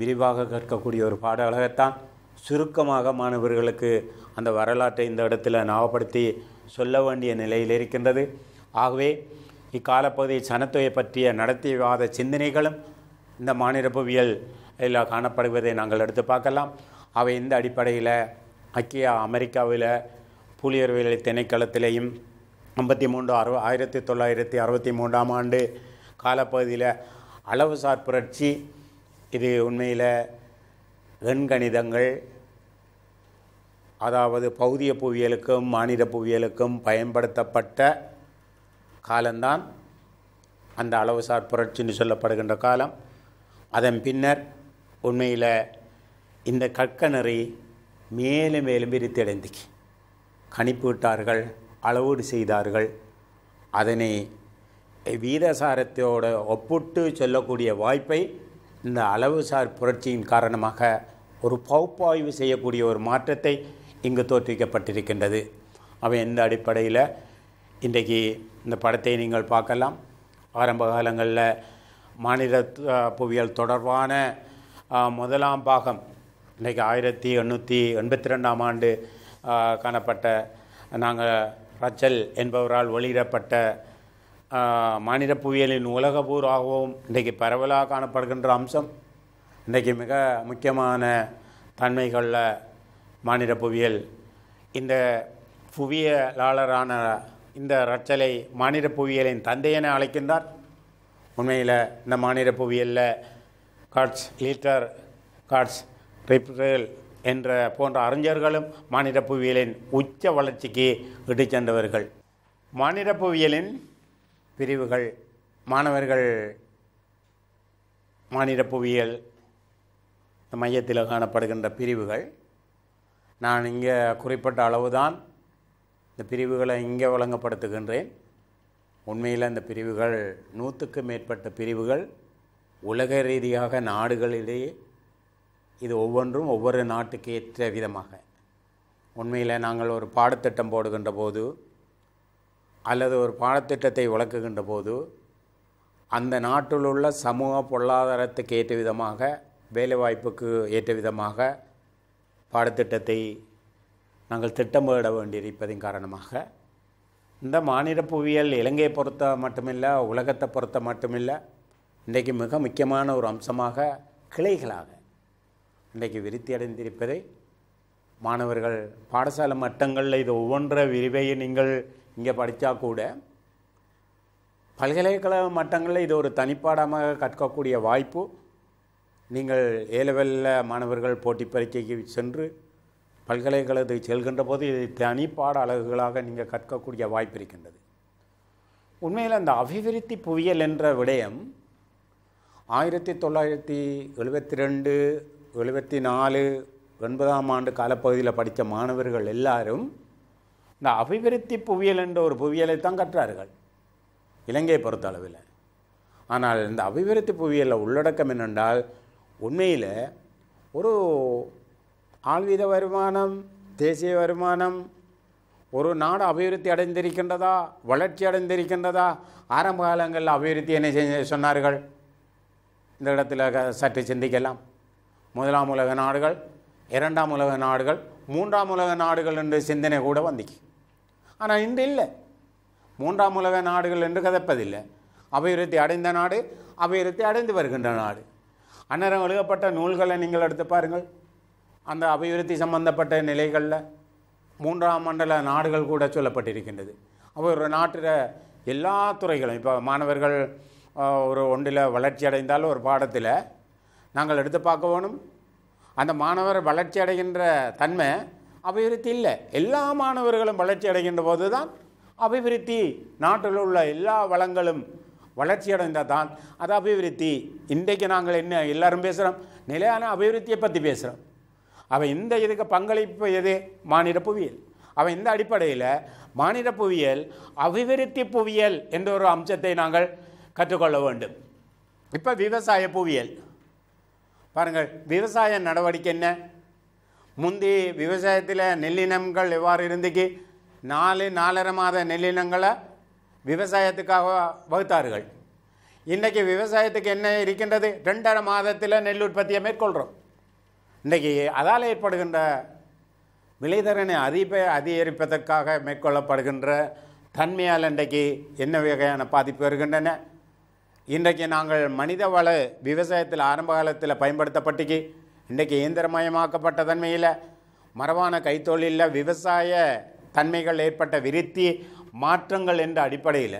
விரிவாக கற்கக்கூடிய ஒரு பாட அழகத்தான் சுருக்கமாக மாணவர்களுக்கு அந்த வரலாற்றை இந்த இடத்துல ஞாபகப்படுத்தி சொல்ல வேண்டிய நிலையில் இருக்கின்றது ஆகவே இக்காலப்பகுதி சனத்தொகை பற்றிய நடத்தியவாத சிந்தனைகளும் இந்த மாநில புவியியல் எல்லாம் காணப்படுவதை நாங்கள் எடுத்து பார்க்கலாம் அவை இந்த அடிப்படையில் ஐக்கிய அமெரிக்காவில் புலியர் வேலை திணைக்களத்திலேயும் ஐம்பத்தி மூன்று அறு ஆயிரத்தி தொள்ளாயிரத்தி அறுபத்தி மூன்றாம் ஆண்டு காலப்பகுதியில் அளவுசார் புரட்சி இது உண்மையில் வெண்கணிதங்கள் அதாவது பௌதிய புவியியலுக்கும் மாநில புவியியலுக்கும் பயன்படுத்தப்பட்ட காலம்தான் அந்த அளவுசார் புரட்சின்னு சொல்லப்படுகின்ற காலம் அதன் பின்னர் உண்மையில் இந்த கற்கணறை மேலும் மேலும் விரித்தடைந்துக்கு கணிப்பிட்டார்கள் அளவோடு செய்தார்கள் அதனை வீரசாரத்தோட ஒப்புட்டு சொல்லக்கூடிய வாய்ப்பை இந்த அளவுசார் புரட்சியின் காரணமாக ஒரு பகுப்பாய்வு செய்யக்கூடிய ஒரு மாற்றத்தை இங்கு தோற்றுவிக்கப்பட்டிருக்கின்றது அவன் எந்த அடிப்படையில் இன்றைக்கு இந்த படத்தை நீங்கள் பார்க்கலாம் ஆரம்ப காலங்களில் மாநில புவியியல் தொடர்பான முதலாம் பாகம் இன்றைக்கி ஆயிரத்தி எண்ணூற்றி எண்பத்தி ரெண்டாம் ஆண்டு காணப்பட்ட நாங்கள் ரச்சல் என்பவரால் வெளியிடப்பட்ட மாநில புவியியலின் உலகபூர்வாகவும் இன்றைக்கு பரவலாக காணப்படுகின்ற அம்சம் இன்றைக்கு மிக முக்கியமான தன்மைகளில் மாநில புவியியல் இந்த புவியியலாளரான இந்த ரச்சலை மாநில புவியியலின் தந்தையென அழைக்கின்றார் உண்மையில் இந்த மாநில புவியியலில் காட்ஸ் லீட்டர் காட்ஸ் ரிப்ரேல் என்ற போன்ற அறிஞர்களும் மாநில புவியியலின் உச்ச வளர்ச்சிக்கு இட்டு சென்றவர்கள் மாநில புவியியலின் பிரிவுகள் மாணவர்கள் மாநில புவியியல் மையத்தில் காணப்படுகின்ற பிரிவுகள் நான் இங்கே குறிப்பிட்ட அளவுதான் இந்த பிரிவுகளை இங்கே வழங்கப்படுத்துகின்றேன் உண்மையில் அந்த பிரிவுகள் நூற்றுக்கு மேற்பட்ட பிரிவுகள் உலக ரீதியாக நாடுகளிலேயே இது ஒவ்வொன்றும் ஒவ்வொரு நாட்டுக்கு ஏற்ற விதமாக உண்மையில் நாங்கள் ஒரு பாடத்திட்டம் போடுகின்ற போது அல்லது ஒரு பாடத்திட்டத்தை விளக்குகின்ற போது அந்த நாட்டில் உள்ள சமூக பொருளாதாரத்துக்கு ஏற்ற விதமாக வேலைவாய்ப்புக்கு ஏற்ற விதமாக பாடத்திட்டத்தை நாங்கள் திட்டமிட வேண்டியிருப்பதின் காரணமாக இந்த மாநில புவியியல் இலங்கையை பொறுத்த மட்டுமில்லை உலகத்தை பொறுத்த மட்டுமில்லை இன்றைக்கு மிக முக்கியமான ஒரு அம்சமாக கிளைகளாக இன்றைக்கு விருத்தி அடைந்திருப்பதை மாணவர்கள் பாடசாலை மட்டங்களில் இது ஒவ்வொன்ற விரிவையை நீங்கள் இங்கே படித்தா கூட பல்கலைக்கழக மட்டங்களில் இது ஒரு தனிப்பாடமாக கற்கக்கூடிய வாய்ப்பு நீங்கள் ஏலவெல்ல மாணவர்கள் போட்டி பரீட்சைக்கு சென்று பல்கலைக்கழகத்துக்கு செல்கின்ற போது இதை தனிப்பாட அழகுகளாக நீங்கள் கற்கக்கூடிய வாய்ப்பு இருக்கின்றது உண்மையில் அந்த அபிவிருத்தி புவியியல் என்ற விடயம் ஆயிரத்தி தொள்ளாயிரத்தி எழுபத்தி ரெண்டு எழுபத்தி நாலு ஒன்பதாம் ஆண்டு காலப்பகுதியில் படித்த மாணவர்கள் எல்லாரும் இந்த அபிவிருத்தி புவியியல் என்ற ஒரு புவியியலை தான் கற்றார்கள் இலங்கையை பொறுத்தளவில் ஆனால் இந்த அபிவிருத்தி புவியியலில் உள்ளடக்கம் என்னென்றால் உண்மையில் ஒரு ஆழ்வீத வருமானம் தேசிய வருமானம் ஒரு நாடு அபிவிருத்தி அடைந்திருக்கின்றதா வளர்ச்சி அடைந்திருக்கின்றதா ஆரம்ப காலங்களில் அபிவிருத்தி என்ன செஞ்ச சொன்னார்கள் இந்த இடத்துல சற்று சிந்திக்கலாம் முதலாம் உலக நாடுகள் இரண்டாம் உலக நாடுகள் மூன்றாம் உலக நாடுகள் என்று சிந்தனை கூட வந்திக்கு ஆனால் இன்று இல்லை மூன்றாம் உலக நாடுகள் என்று கதப்பதில்லை அபிவிருத்தி அடைந்த நாடு அபிவிருத்தி அடைந்து வருகின்ற நாடு அன்னரம் எழுதப்பட்ட நூல்களை நீங்கள் எடுத்து பாருங்கள் அந்த அபிவிருத்தி சம்பந்தப்பட்ட நிலைகளில் மூன்றாம் மண்டல நாடுகள் கூட சொல்லப்பட்டிருக்கின்றது அவர் ஒரு நாட்டில் எல்லா துறைகளும் இப்போ மாணவர்கள் ஒரு ஒன்றில் வளர்ச்சி அடைந்தால் ஒரு பாடத்தில் நாங்கள் எடுத்து பார்க்க வேணும் அந்த மாணவர் வளர்ச்சி அடைகின்ற தன்மை அபிவிருத்தி இல்லை எல்லா மாணவர்களும் வளர்ச்சி அடைகின்ற போது தான் அபிவிருத்தி நாட்டில் உள்ள எல்லா வளங்களும் வளர்ச்சி அடைந்தால் தான் அது அபிவிருத்தி இன்றைக்கு நாங்கள் என்ன எல்லோரும் பேசுகிறோம் நிலையான அபிவிருத்தியை பற்றி பேசுகிறோம் அவன் இந்த இதுக்கு பங்களிப்பு எது மாநில புவியியல் அவன் இந்த அடிப்படையில் மாநில புவியியல் அபிவிருத்தி புவியியல் என்ற ஒரு அம்சத்தை நாங்கள் கற்றுக்கொள்ள வேண்டும் இப்போ விவசாய புவியியல் பாருங்கள் விவசாய நடவடிக்கை என்ன முந்தி விவசாயத்தில் நெல்லினங்கள் எவ்வாறு இருந்துக்கு நாலு நாலரை மாத நெல்லினங்களை விவசாயத்துக்காக வகுத்தார்கள் இன்றைக்கி விவசாயத்துக்கு என்ன இருக்கின்றது ரெண்டரை மாதத்தில் நெல் உற்பத்தியை மேற்கொள்கிறோம் இன்றைக்கி அதால் ஏற்படுகின்ற விலைதரனை அதிப அதிகரிப்பதற்காக மேற்கொள்ளப்படுகின்ற தன்மையால் இன்றைக்கு என்ன வகையான பாதிப்பு வருகின்றன இன்றைக்கு நாங்கள் மனித வள விவசாயத்தில் ஆரம்ப காலத்தில் பயன்படுத்தப்பட்டுக்கு இன்றைக்கு இயந்திரமயமாக்கப்பட்ட தன்மையில் மரபான கைத்தொழிலில் விவசாய தன்மைகள் ஏற்பட்ட விருத்தி மாற்றங்கள் என்ற அடிப்படையில்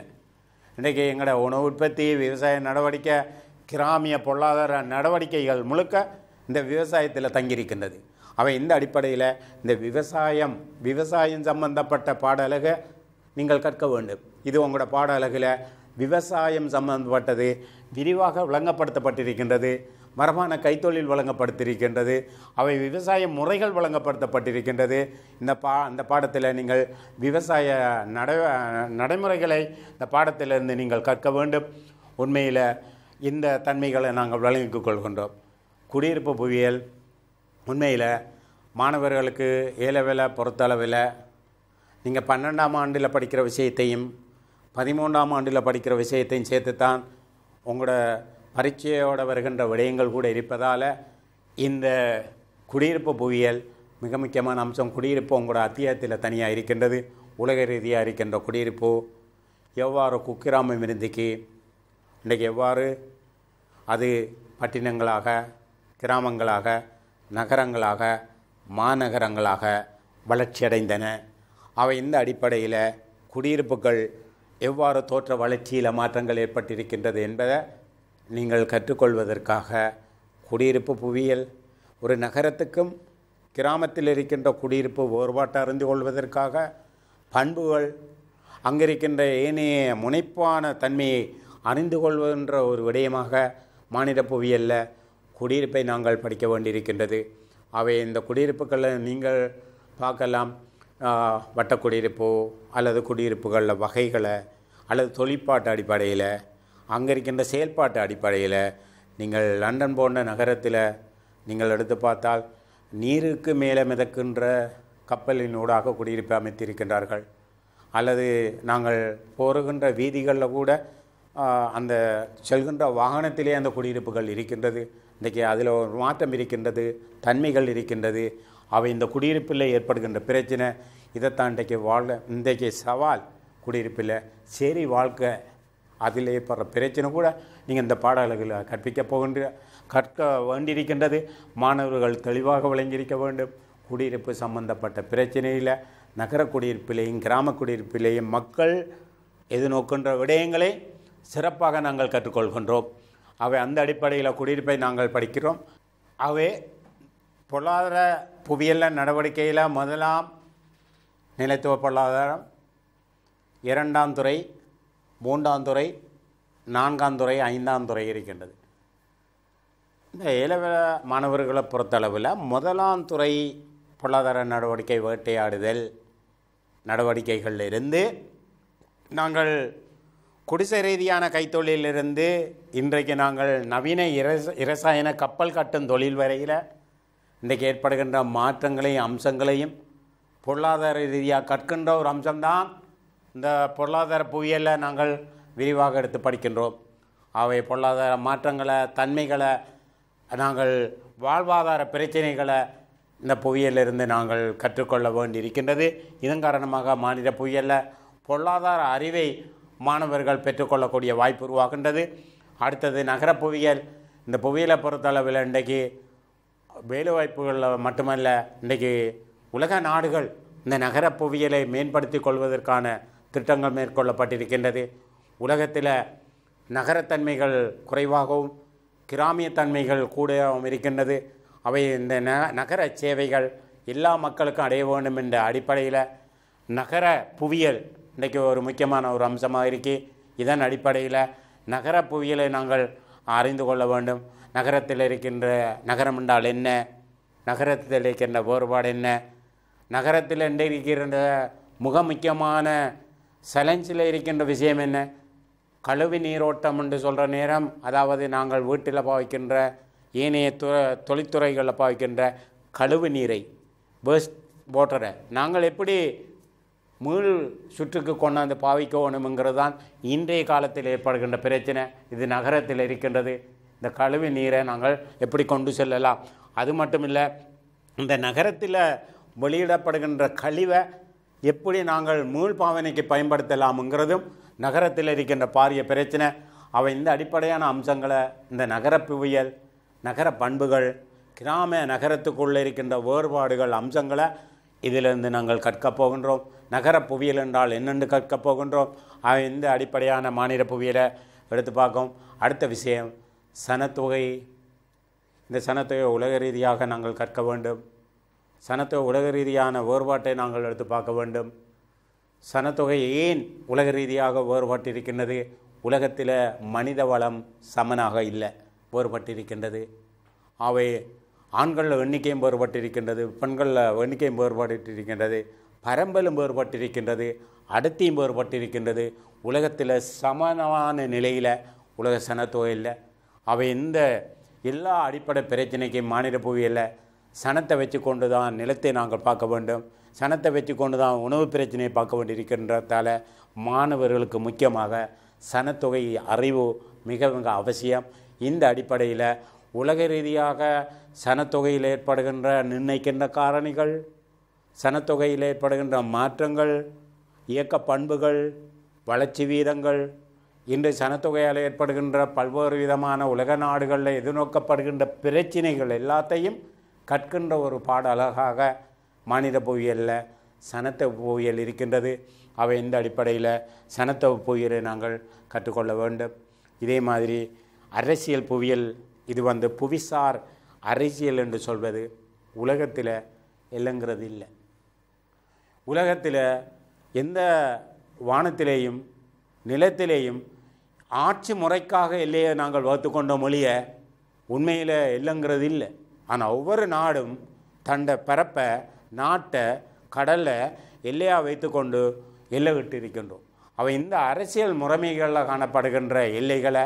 இன்றைக்கி எங்களோட உணவு உற்பத்தி விவசாய நடவடிக்கை கிராமிய பொருளாதார நடவடிக்கைகள் முழுக்க இந்த விவசாயத்தில் தங்கியிருக்கின்றது அவை இந்த அடிப்படையில் இந்த விவசாயம் விவசாயம் சம்பந்தப்பட்ட பாடலக நீங்கள் கற்க வேண்டும் இது உங்களோட பாடலகில் விவசாயம் சம்பந்தப்பட்டது விரிவாக விளங்கப்படுத்தப்பட்டிருக்கின்றது மரபான கைத்தொழில் வழங்கப்படுத்திருக்கின்றது அவை விவசாய முறைகள் வழங்கப்படுத்தப்பட்டிருக்கின்றது இந்த பா இந்த பாடத்தில் நீங்கள் விவசாய நடை நடைமுறைகளை இந்த பாடத்திலிருந்து நீங்கள் கற்க வேண்டும் உண்மையில் இந்த தன்மைகளை நாங்கள் வழங்கிக் கொள்கின்றோம் குடியிருப்பு புவியியல் உண்மையில் மாணவர்களுக்கு ஏலவில் பொறுத்தளவில் நீங்கள் பன்னெண்டாம் ஆண்டில் படிக்கிற விஷயத்தையும் பதிமூன்றாம் ஆண்டில் படிக்கிற விஷயத்தையும் சேர்த்துத்தான் உங்களோட பரீட்சையோடு வருகின்ற விடயங்கள் கூட இருப்பதால் இந்த குடியிருப்பு புவியியல் மிக முக்கியமான அம்சம் குடியிருப்பு உங்களோட அத்தியாயத்தில் தனியாக இருக்கின்றது உலக ரீதியாக இருக்கின்ற குடியிருப்பு எவ்வாறு குக்கிராமம் இருந்துக்கு இன்றைக்கு எவ்வாறு அது பட்டினங்களாக கிராமங்களாக நகரங்களாக மாநகரங்களாக வளர்ச்சியடைந்தன அவை இந்த அடிப்படையில் குடியிருப்புகள் எவ்வாறு தோற்ற வளர்ச்சியில் மாற்றங்கள் ஏற்பட்டிருக்கின்றது என்பதை நீங்கள் கற்றுக்கொள்வதற்காக குடியிருப்பு புவியியல் ஒரு நகரத்துக்கும் கிராமத்தில் இருக்கின்ற குடியிருப்பு வேறுபாட்டை அறிந்து கொள்வதற்காக பண்புகள் அங்கிருக்கின்ற ஏனைய முனைப்பான தன்மையை அறிந்து கொள்வன்ற ஒரு விடயமாக மாநில புவியியலில் குடியிருப்பை நாங்கள் படிக்க வேண்டியிருக்கின்றது அவை இந்த குடியிருப்புக்களை நீங்கள் பார்க்கலாம் வட்ட குடியிருப்போ அல்லது குடியிருப்புகளில் வகைகளை அல்லது தொழிற்பாட்டு அடிப்படையில் அங்கே இருக்கின்ற செயல்பாட்டு அடிப்படையில் நீங்கள் லண்டன் போன்ற நகரத்தில் நீங்கள் எடுத்து பார்த்தால் நீருக்கு மேலே மிதக்கின்ற கப்பலின் ஊடாக குடியிருப்பு அமைத்திருக்கின்றார்கள் அல்லது நாங்கள் போருகின்ற வீதிகளில் கூட அந்த செல்கின்ற வாகனத்திலே அந்த குடியிருப்புகள் இருக்கின்றது இன்றைக்கி அதில் ஒரு மாற்றம் இருக்கின்றது தன்மைகள் இருக்கின்றது அவை இந்த குடியிருப்பில் ஏற்படுகின்ற பிரச்சனை இதைத்தான் இன்றைக்கு வாழ இன்றைக்கு சவால் குடியிருப்பில் சரி வாழ்க்கை அதில் ஏற்படுற பிரச்சனை கூட நீங்கள் இந்த பாடல்களில் கற்பிக்க போகின்ற கற்க வேண்டியிருக்கின்றது மாணவர்கள் தெளிவாக விளங்கியிருக்க வேண்டும் குடியிருப்பு சம்பந்தப்பட்ட பிரச்சனையில் நகர குடியிருப்பிலேயும் கிராம குடியிருப்பிலேயும் மக்கள் எதிர்நோக்குன்ற விடயங்களை சிறப்பாக நாங்கள் கற்றுக்கொள்கின்றோம் அவை அந்த அடிப்படையில் குடியிருப்பை நாங்கள் படிக்கிறோம் அவை பொருளாதார புவியியல் நடவடிக்கையில் முதலாம் நிலைத்துவ பொருளாதாரம் இரண்டாம் துறை மூன்றாம் துறை நான்காம் துறை ஐந்தாம் துறை இருக்கின்றது இந்த இளவ மாணவர்களை பொறுத்தளவில் முதலாம் துறை பொருளாதார நடவடிக்கை வேட்டையாடுதல் நடவடிக்கைகளில் இருந்து நாங்கள் குடிசை ரீதியான கைத்தொழிலிருந்து இன்றைக்கு நாங்கள் நவீன இரச இரசாயன கப்பல் கட்டும் தொழில் வரையில் இன்றைக்கு ஏற்படுகின்ற மாற்றங்களையும் அம்சங்களையும் பொருளாதார ரீதியாக கற்கின்ற ஒரு அம்சம்தான் இந்த பொருளாதார புவியலை நாங்கள் விரிவாக எடுத்து படிக்கின்றோம் அவை பொருளாதார மாற்றங்களை தன்மைகளை நாங்கள் வாழ்வாதார பிரச்சனைகளை இந்த புவியிலிருந்து நாங்கள் கற்றுக்கொள்ள வேண்டியிருக்கின்றது இதன் காரணமாக மாநில புவியியலில் பொருளாதார அறிவை மாணவர்கள் பெற்றுக்கொள்ளக்கூடிய வாய்ப்பு உருவாகின்றது அடுத்தது நகர புவியியல் இந்த புவியியலை பொறுத்தளவில் இன்றைக்கு வேலைவாய்ப்புகளில் மட்டுமல்ல இன்றைக்கி உலக நாடுகள் இந்த நகர புவியியலை மேம்படுத்தி கொள்வதற்கான திட்டங்கள் மேற்கொள்ளப்பட்டிருக்கின்றது உலகத்தில் நகரத்தன்மைகள் குறைவாகவும் கிராமிய தன்மைகள் கூடவும் இருக்கின்றது அவை இந்த ந நகர சேவைகள் எல்லா மக்களுக்கும் அடைய வேண்டும் என்ற அடிப்படையில் நகர புவியியல் இன்றைக்கு ஒரு முக்கியமான ஒரு அம்சமாக இருக்குது இதன் அடிப்படையில் நகர புவியியலை நாங்கள் அறிந்து கொள்ள வேண்டும் நகரத்தில் இருக்கின்ற நகரம் என்றால் என்ன நகரத்தில் இருக்கின்ற வேறுபாடு என்ன நகரத்தில் இருக்கின்ற முக முக்கியமான சலஞ்சில் இருக்கின்ற விஷயம் என்ன கழுவி நீரோட்டம் என்று சொல்கிற நேரம் அதாவது நாங்கள் வீட்டில் பாவிக்கின்ற ஏனைய து தொழில்துறைகளில் பாவிக்கின்ற கழுவு நீரை வேஸ்ட் வாட்டரை நாங்கள் எப்படி மீள் சுற்றுக்கு கொண்டாந்து பாவிக்கணுங்கிறது தான் இன்றைய காலத்தில் ஏற்படுகின்ற பிரச்சனை இது நகரத்தில் இருக்கின்றது இந்த கழுவி நீரை நாங்கள் எப்படி கொண்டு செல்லலாம் அது மட்டும் இல்லை இந்த நகரத்தில் வெளியிடப்படுகின்ற கழிவை எப்படி நாங்கள் பாவனைக்கு பயன்படுத்தலாம்ங்கிறதும் நகரத்தில் இருக்கின்ற பாரிய பிரச்சனை அவை இந்த அடிப்படையான அம்சங்களை இந்த நகர புவியல் நகர பண்புகள் கிராம நகரத்துக்குள்ளே இருக்கின்ற வேறுபாடுகள் அம்சங்களை இதிலிருந்து நாங்கள் கற்கப் போகின்றோம் நகர புவியியல் என்றால் என்னென்று கற்கப் போகின்றோம் அவை இந்த அடிப்படையான மாநில புவியலை எடுத்து பார்க்கும் அடுத்த விஷயம் சனத்தொகை இந்த சனத்தொகை உலக ரீதியாக நாங்கள் கற்க வேண்டும் சனத்தொகை உலக ரீதியான வேறுபாட்டை நாங்கள் எடுத்து பார்க்க வேண்டும் சனத்தொகை ஏன் உலக ரீதியாக வேறுபட்டிருக்கின்றது உலகத்தில் மனித வளம் சமனாக இல்லை வேறுபட்டிருக்கின்றது அவை ஆண்களில் எண்ணிக்கையும் வேறுபட்டிருக்கின்றது பெண்களில் எண்ணிக்கையும் வேறுபட்டிருக்கின்றது பரம்பலும் வேறுபட்டிருக்கின்றது வேறுபட்டு வேறுபட்டிருக்கின்றது உலகத்தில் சமமான நிலையில் உலக சனத்தொகை இல்லை அவை இந்த எல்லா அடிப்படை பிரச்சனைக்கும் மாநில புவியில் சனத்தை வச்சு கொண்டு தான் நிலத்தை நாங்கள் பார்க்க வேண்டும் சனத்தை வச்சு கொண்டு தான் உணவு பிரச்சனையை பார்க்க வேண்டியிருக்கின்றதால் மாணவர்களுக்கு முக்கியமாக சனத்தொகை அறிவு மிக மிக அவசியம் இந்த அடிப்படையில் உலக ரீதியாக சனத்தொகையில் ஏற்படுகின்ற நிர்ணயிக்கின்ற காரணிகள் சனத்தொகையில் ஏற்படுகின்ற மாற்றங்கள் இயக்க பண்புகள் வளர்ச்சி வீதங்கள் இன்று சனத்தொகையால் ஏற்படுகின்ற பல்வேறு விதமான உலக நாடுகளில் எதிர்நோக்கப்படுகின்ற பிரச்சினைகள் எல்லாத்தையும் கற்கின்ற ஒரு பாட அழகாக மாநில புவியலில் சனத்த புவியல் இருக்கின்றது அவை இந்த அடிப்படையில் சனத்த புவியலை நாங்கள் கற்றுக்கொள்ள வேண்டும் இதே மாதிரி அரசியல் புவியல் இது வந்து புவிசார் அரசியல் என்று சொல்வது உலகத்தில் இல்லைங்கிறது இல்லை உலகத்தில் எந்த வானத்திலேயும் நிலத்திலேயும் ஆட்சி முறைக்காக எல்லையை நாங்கள் வகுத்து மொழியை உண்மையில் இல்லைங்கிறது இல்லை ஆனால் ஒவ்வொரு நாடும் தண்டை பிறப்பை நாட்டை கடலை எல்லையாக வைத்து கொண்டு எல்லை விட்டு இருக்கின்றோம் அவை இந்த அரசியல் முறைமைகளில் காணப்படுகின்ற எல்லைகளை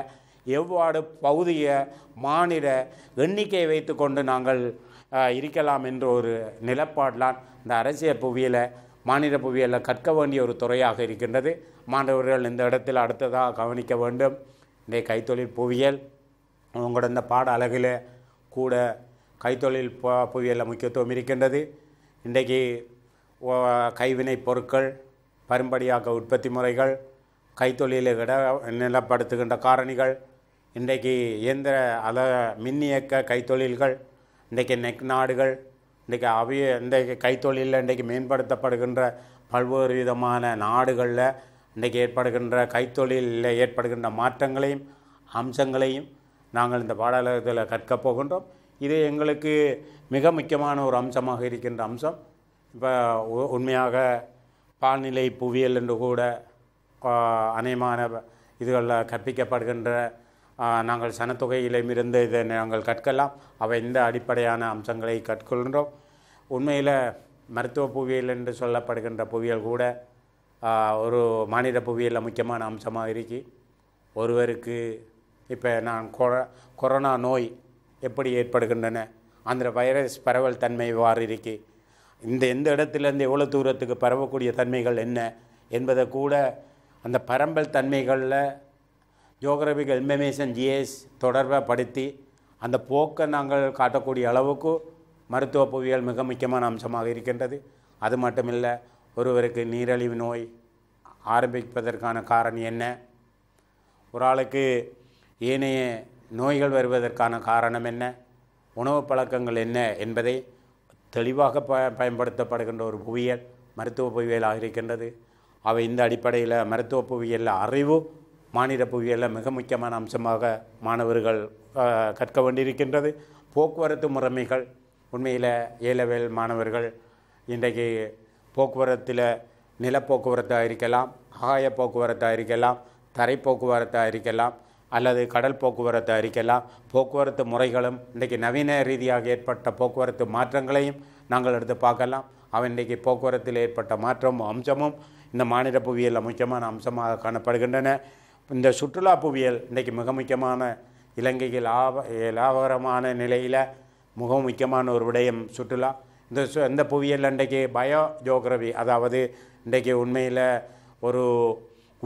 எவ்வாறு பகுதியை மாநில எண்ணிக்கையை வைத்து கொண்டு நாங்கள் இருக்கலாம் என்ற ஒரு நிலப்பாடெலாம் இந்த அரசியல் புவியில் மாநில புவியில் கற்க வேண்டிய ஒரு துறையாக இருக்கின்றது மாணவர்கள் இந்த இடத்தில் அடுத்ததாக கவனிக்க வேண்டும் இந்த கைத்தொழில் புவியியல் உங்களோட இந்த பாட அழகில் கூட கைத்தொழில் புவியலில் முக்கியத்துவம் இருக்கின்றது இன்றைக்கு கைவினை பொருட்கள் பரும்படியாக உற்பத்தி முறைகள் கைத்தொழிலை விட நிலப்படுத்துகின்ற காரணிகள் இன்றைக்கு இயந்திர அல மின்னியக்க கைத்தொழில்கள் இன்றைக்கு நெக் நாடுகள் இன்றைக்கு அவைய இன்றைக்கு கைத்தொழிலில் இன்றைக்கு மேம்படுத்தப்படுகின்ற பல்வேறு விதமான நாடுகளில் இன்றைக்கு ஏற்படுகின்ற கைத்தொழிலில் ஏற்படுகின்ற மாற்றங்களையும் அம்சங்களையும் நாங்கள் இந்த பாடலகத்தில் கற்கப் போகின்றோம் இது எங்களுக்கு மிக முக்கியமான ஒரு அம்சமாக இருக்கின்ற அம்சம் இப்போ உண்மையாக பால்நிலை புவியல் என்று கூட அநேகமான இதுகளில் கற்பிக்கப்படுகின்ற நாங்கள் சனத்தொகையிலிருந்து இதை நாங்கள் கற்கலாம் அவை இந்த அடிப்படையான அம்சங்களை கற்கொள்கின்றோம் உண்மையில் மருத்துவ புவியியல் என்று சொல்லப்படுகின்ற புவியியல் கூட ஒரு மாநில புவியில் முக்கியமான அம்சமாக இருக்கு ஒருவருக்கு இப்போ நான் கொரோனா நோய் எப்படி ஏற்படுகின்றன அந்த வைரஸ் பரவல் தன்மை வாறு இருக்கு இந்த எந்த இடத்துலேருந்து எவ்வளோ தூரத்துக்கு பரவக்கூடிய தன்மைகள் என்ன என்பதை கூட அந்த பரம்பல் தன்மைகளில் ஜோகிரபிக் இன்ஃபர்மேஷன் ஜிஎஸ் தொடர்பாக படுத்தி அந்த போக்கை நாங்கள் காட்டக்கூடிய அளவுக்கு மருத்துவ புவியியல் மிக முக்கியமான அம்சமாக இருக்கின்றது அது மட்டும் இல்லை ஒருவருக்கு நீரழிவு நோய் ஆரம்பிப்பதற்கான காரணம் என்ன ஒரு ஆளுக்கு ஏனைய நோய்கள் வருவதற்கான காரணம் என்ன உணவு பழக்கங்கள் என்ன என்பதை தெளிவாக ப பயன்படுத்தப்படுகின்ற ஒரு புவியியல் மருத்துவ புவியியலாக இருக்கின்றது அவை இந்த அடிப்படையில் மருத்துவ புவியியலில் அறிவு மாநில புவியியலில் மிக முக்கியமான அம்சமாக மாணவர்கள் கற்க வேண்டியிருக்கின்றது போக்குவரத்து முறைமைகள் உண்மையில் ஏலவேல் மாணவர்கள் இன்றைக்கு போக்குவரத்தில் நிலப்போக்குவரத்தாக இருக்கலாம் ஆகாய போக்குவரத்தாக இருக்கலாம் தரை போக்குவரத்தாக இருக்கலாம் அல்லது கடல் போக்குவரத்தை அறிக்கலாம் போக்குவரத்து முறைகளும் இன்றைக்கு நவீன ரீதியாக ஏற்பட்ட போக்குவரத்து மாற்றங்களையும் நாங்கள் எடுத்து பார்க்கலாம் அவன் இன்றைக்கு போக்குவரத்தில் ஏற்பட்ட மாற்றமும் அம்சமும் இந்த மாநில புவியியல் முக்கியமான அம்சமாக காணப்படுகின்றன இந்த சுற்றுலா புவியியல் இன்றைக்கு மிக முக்கியமான இலங்கையில் லாப லாபகரமான நிலையில் மிக முக்கியமான ஒரு விடயம் சுற்றுலா இந்த இந்த புவியியல் இன்றைக்கு பயோ ஜோக்ரஃபி அதாவது இன்றைக்கு உண்மையில் ஒரு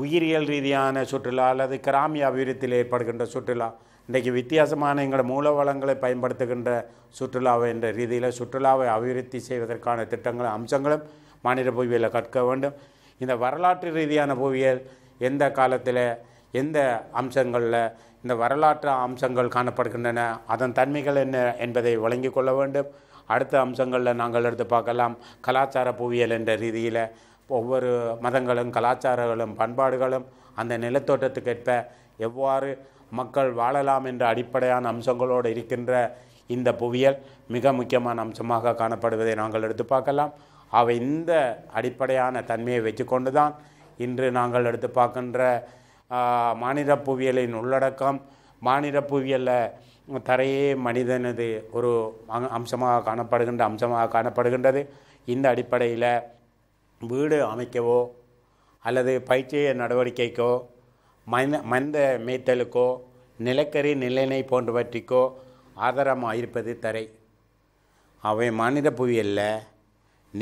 உயிரியல் ரீதியான சுற்றுலா அல்லது கிராமிய அபிவிருத்தியில் ஏற்படுகின்ற சுற்றுலா இன்றைக்கு வித்தியாசமான எங்களோட மூலவளங்களை பயன்படுத்துகின்ற சுற்றுலாவை என்ற ரீதியில் சுற்றுலாவை அபிவிருத்தி செய்வதற்கான திட்டங்களும் அம்சங்களும் மாநில புவியியலை கற்க வேண்டும் இந்த வரலாற்று ரீதியான புவியியல் எந்த காலத்தில் எந்த அம்சங்களில் இந்த வரலாற்று அம்சங்கள் காணப்படுகின்றன அதன் தன்மைகள் என்ன என்பதை வழங்கிக் கொள்ள வேண்டும் அடுத்த அம்சங்களில் நாங்கள் எடுத்து பார்க்கலாம் கலாச்சார புவியியல் என்ற ரீதியில் ஒவ்வொரு மதங்களும் கலாச்சாரங்களும் பண்பாடுகளும் அந்த நிலத்தோட்டத்துக்கேற்ப எவ்வாறு மக்கள் வாழலாம் என்ற அடிப்படையான அம்சங்களோடு இருக்கின்ற இந்த புவியியல் மிக முக்கியமான அம்சமாக காணப்படுவதை நாங்கள் எடுத்து பார்க்கலாம் அவை இந்த அடிப்படையான தன்மையை வச்சுக்கொண்டு தான் இன்று நாங்கள் எடுத்து பார்க்கின்ற மாநில புவியியலின் உள்ளடக்கம் மாநில புவியலில் தரையே மனிதனது ஒரு அம்சமாக காணப்படுகின்ற அம்சமாக காணப்படுகின்றது இந்த அடிப்படையில் வீடு அமைக்கவோ அல்லது பயிற்சி நடவடிக்கைக்கோ மனித மனித மேய்த்தலுக்கோ நிலக்கரி நிலைநை போன்றவற்றிக்கோ ஆதாரமாக இருப்பது தரை அவை மனித புவியல்ல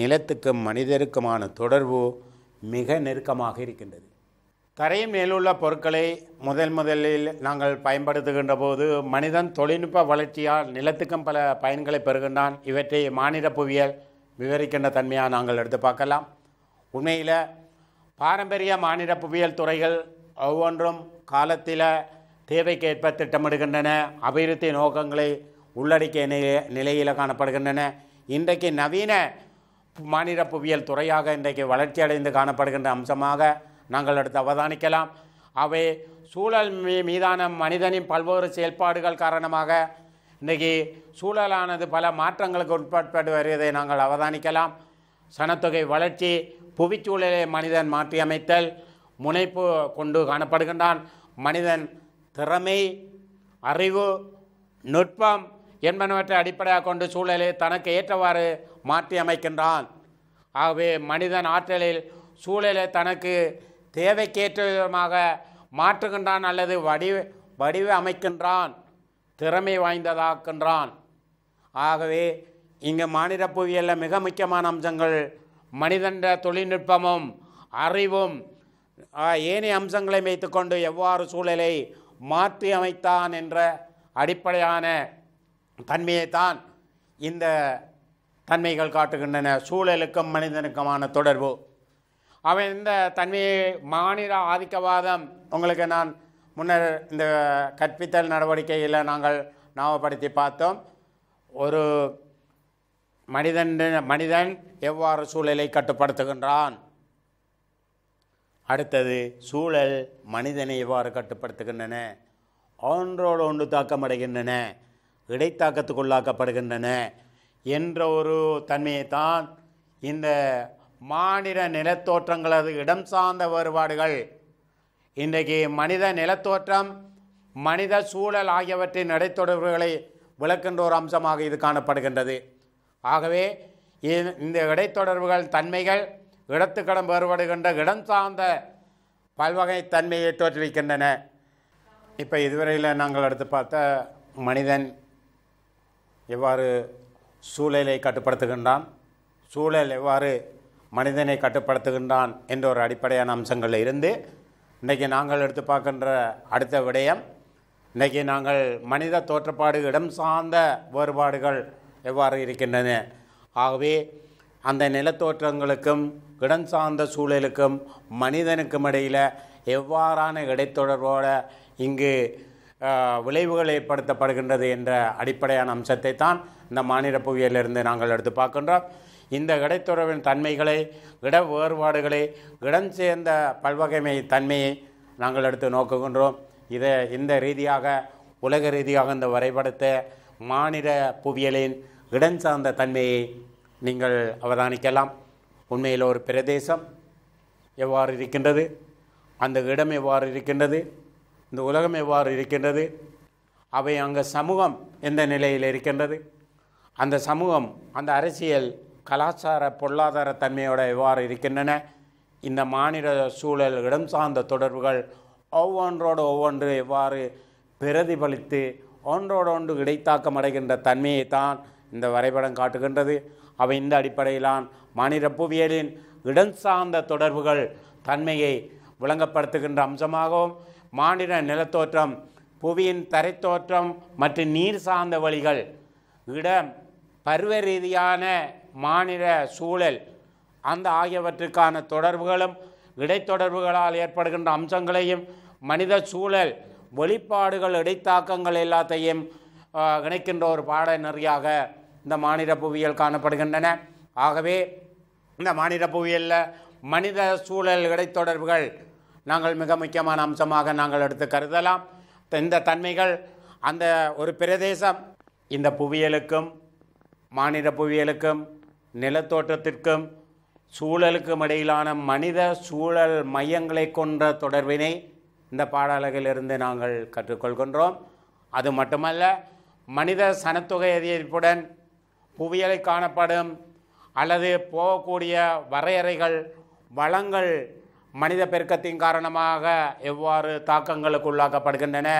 நிலத்துக்கும் மனிதருக்குமான தொடர்பு மிக நெருக்கமாக இருக்கின்றது தரை மேலுள்ள பொருட்களை முதல் முதலில் நாங்கள் பயன்படுத்துகின்ற போது மனிதன் தொழில்நுட்ப வளர்ச்சியால் நிலத்துக்கும் பல பயன்களை பெறுகின்றான் இவற்றை மாநில புவியியல் விவரிக்கின்ற தன்மையாக நாங்கள் எடுத்து பார்க்கலாம் உண்மையில் பாரம்பரிய மாநில புவியியல் துறைகள் ஒவ்வொன்றும் காலத்தில் தேவைக்கேற்ப திட்டமிடுகின்றன அபிவிருத்தி நோக்கங்களை உள்ளடக்கிய நிலையில் காணப்படுகின்றன இன்றைக்கு நவீன மாநில புவியியல் துறையாக இன்றைக்கு வளர்ச்சியடைந்து காணப்படுகின்ற அம்சமாக நாங்கள் எடுத்து அவதானிக்கலாம் அவை சூழல் மீ மீதான மனிதனின் பல்வேறு செயல்பாடுகள் காரணமாக இன்றைக்கி சூழலானது பல மாற்றங்களுக்கு உட்பட்டு வருவதை நாங்கள் அவதானிக்கலாம் சனத்தொகை வளர்ச்சி புவிச்சூழலை மனிதன் மாற்றியமைத்தல் முனைப்பு கொண்டு காணப்படுகின்றான் மனிதன் திறமை அறிவு நுட்பம் என்பனவற்றை அடிப்படையாக கொண்டு சூழலை தனக்கு ஏற்றவாறு மாற்றி அமைக்கின்றான் ஆகவே மனிதன் ஆற்றலில் சூழலை தனக்கு தேவைக்கேற்ற விதமாக மாற்றுகின்றான் அல்லது வடிவ வடிவ அமைக்கின்றான் திறமை வாய்ந்ததாக்கின்றான் ஆகவே இங்கே மாநில புவியலில் மிக முக்கியமான அம்சங்கள் மனிதன்ற தொழில்நுட்பமும் அறிவும் ஏனைய அம்சங்களை வைத்துக்கொண்டு எவ்வாறு சூழலை மாற்றி அமைத்தான் என்ற அடிப்படையான தன்மையைத்தான் இந்த தன்மைகள் காட்டுகின்றன சூழலுக்கும் மனிதனுக்குமான தொடர்பு அவன் இந்த தன்மையை மாநில ஆதிக்கவாதம் உங்களுக்கு நான் முன்னர் இந்த கற்பித்தல் நடவடிக்கையில் நாங்கள் ஞாபகப்படுத்தி பார்த்தோம் ஒரு மனிதன் மனிதன் எவ்வாறு சூழலை கட்டுப்படுத்துகின்றான் அடுத்தது சூழல் மனிதனை எவ்வாறு கட்டுப்படுத்துகின்றன ஒன்றோடு ஒன்று தாக்கமடைகின்றன இடைத்தாக்கத்துக்குள்ளாக்கப்படுகின்றன என்ற ஒரு தன்மையை தான் இந்த மாநில நிலத்தோற்றங்களது இடம் சார்ந்த வேறுபாடுகள் இன்றைக்கு மனித நிலத்தோற்றம் மனித சூழல் ஆகியவற்றின் இடைத்தொடர்புகளை விளக்கின்ற ஒரு அம்சமாக இது காணப்படுகின்றது ஆகவே இந்த இடைத்தொடர்புகள் தன்மைகள் இடத்துக்கடம் வேறுபடுகின்ற இடம் சார்ந்த பல்வகை தன்மையை தோற்றுவிக்கின்றன இப்போ இதுவரையில் நாங்கள் எடுத்து பார்த்த மனிதன் எவ்வாறு சூழலை கட்டுப்படுத்துகின்றான் சூழல் எவ்வாறு மனிதனை கட்டுப்படுத்துகின்றான் என்ற ஒரு அடிப்படையான அம்சங்கள் இருந்து இன்றைக்கி நாங்கள் எடுத்து பார்க்கின்ற அடுத்த விடயம் இன்றைக்கி நாங்கள் மனித தோற்றப்பாடு இடம் சார்ந்த வேறுபாடுகள் எவ்வாறு இருக்கின்றன ஆகவே அந்த நிலத்தோற்றங்களுக்கும் இடம் சார்ந்த சூழலுக்கும் மனிதனுக்கும் இடையில் எவ்வாறான இடைத்தொடர்போடு இங்கு விளைவுகள் ஏற்படுத்தப்படுகின்றது என்ற அடிப்படையான அம்சத்தை தான் இந்த மாநில புவியிலிருந்து நாங்கள் எடுத்து பார்க்கின்றோம் இந்த இடைத்துறவின் தன்மைகளை இட வேறுபாடுகளை இடம் சேர்ந்த பல்வகைமை தன்மையை நாங்கள் எடுத்து நோக்குகின்றோம் இதை இந்த ரீதியாக உலக ரீதியாக இந்த வரைபடத்தை மாநில புவியலின் இடம் சார்ந்த தன்மையை நீங்கள் அவதானிக்கலாம் உண்மையில் ஒரு பிரதேசம் எவ்வாறு இருக்கின்றது அந்த இடம் எவ்வாறு இருக்கின்றது இந்த உலகம் எவ்வாறு இருக்கின்றது அவை அங்கே சமூகம் எந்த நிலையில் இருக்கின்றது அந்த சமூகம் அந்த அரசியல் கலாச்சார பொருளாதார தன்மையோட எவ்வாறு இருக்கின்றன இந்த மாநில சூழல் இடம் சார்ந்த தொடர்புகள் ஒவ்வொன்றோடு ஒவ்வொன்று எவ்வாறு பிரதிபலித்து ஒன்றோடு ஒன்று இடைத்தாக்கம் அடைகின்ற தன்மையை தான் இந்த வரைபடம் காட்டுகின்றது அவை இந்த அடிப்படையிலான் மாநில புவியியலின் இடம் சார்ந்த தொடர்புகள் தன்மையை விளங்கப்படுத்துகின்ற அம்சமாகவும் மாநில நிலத்தோற்றம் புவியின் தரைத்தோற்றம் மற்றும் நீர் சார்ந்த வழிகள் இடம் பருவ ரீதியான மாநில சூழல் அந்த ஆகியவற்றுக்கான தொடர்புகளும் இடைத்தொடர்புகளால் ஏற்படுகின்ற அம்சங்களையும் மனித சூழல் வெளிப்பாடுகள் இடைத்தாக்கங்கள் எல்லாத்தையும் இணைக்கின்ற ஒரு பாடநெறியாக இந்த மாநில புவியியல் காணப்படுகின்றன ஆகவே இந்த மாநில புவியியலில் மனித சூழல் இடைத்தொடர்புகள் நாங்கள் மிக முக்கியமான அம்சமாக நாங்கள் எடுத்து கருதலாம் இந்த தன்மைகள் அந்த ஒரு பிரதேசம் இந்த புவியியலுக்கும் மாநில புவியியலுக்கும் நிலத்தோற்றத்திற்கும் சூழலுக்கும் இடையிலான மனித சூழல் மையங்களை கொன்ற தொடர்பினை இந்த பாடலகிலிருந்து நாங்கள் கற்றுக்கொள்கின்றோம் அது மட்டுமல்ல மனித சனத்தொகை அதிகரிப்புடன் புவியலை காணப்படும் அல்லது போகக்கூடிய வரையறைகள் வளங்கள் மனித பெருக்கத்தின் காரணமாக எவ்வாறு தாக்கங்களுக்கு உள்ளாக்கப்படுகின்றன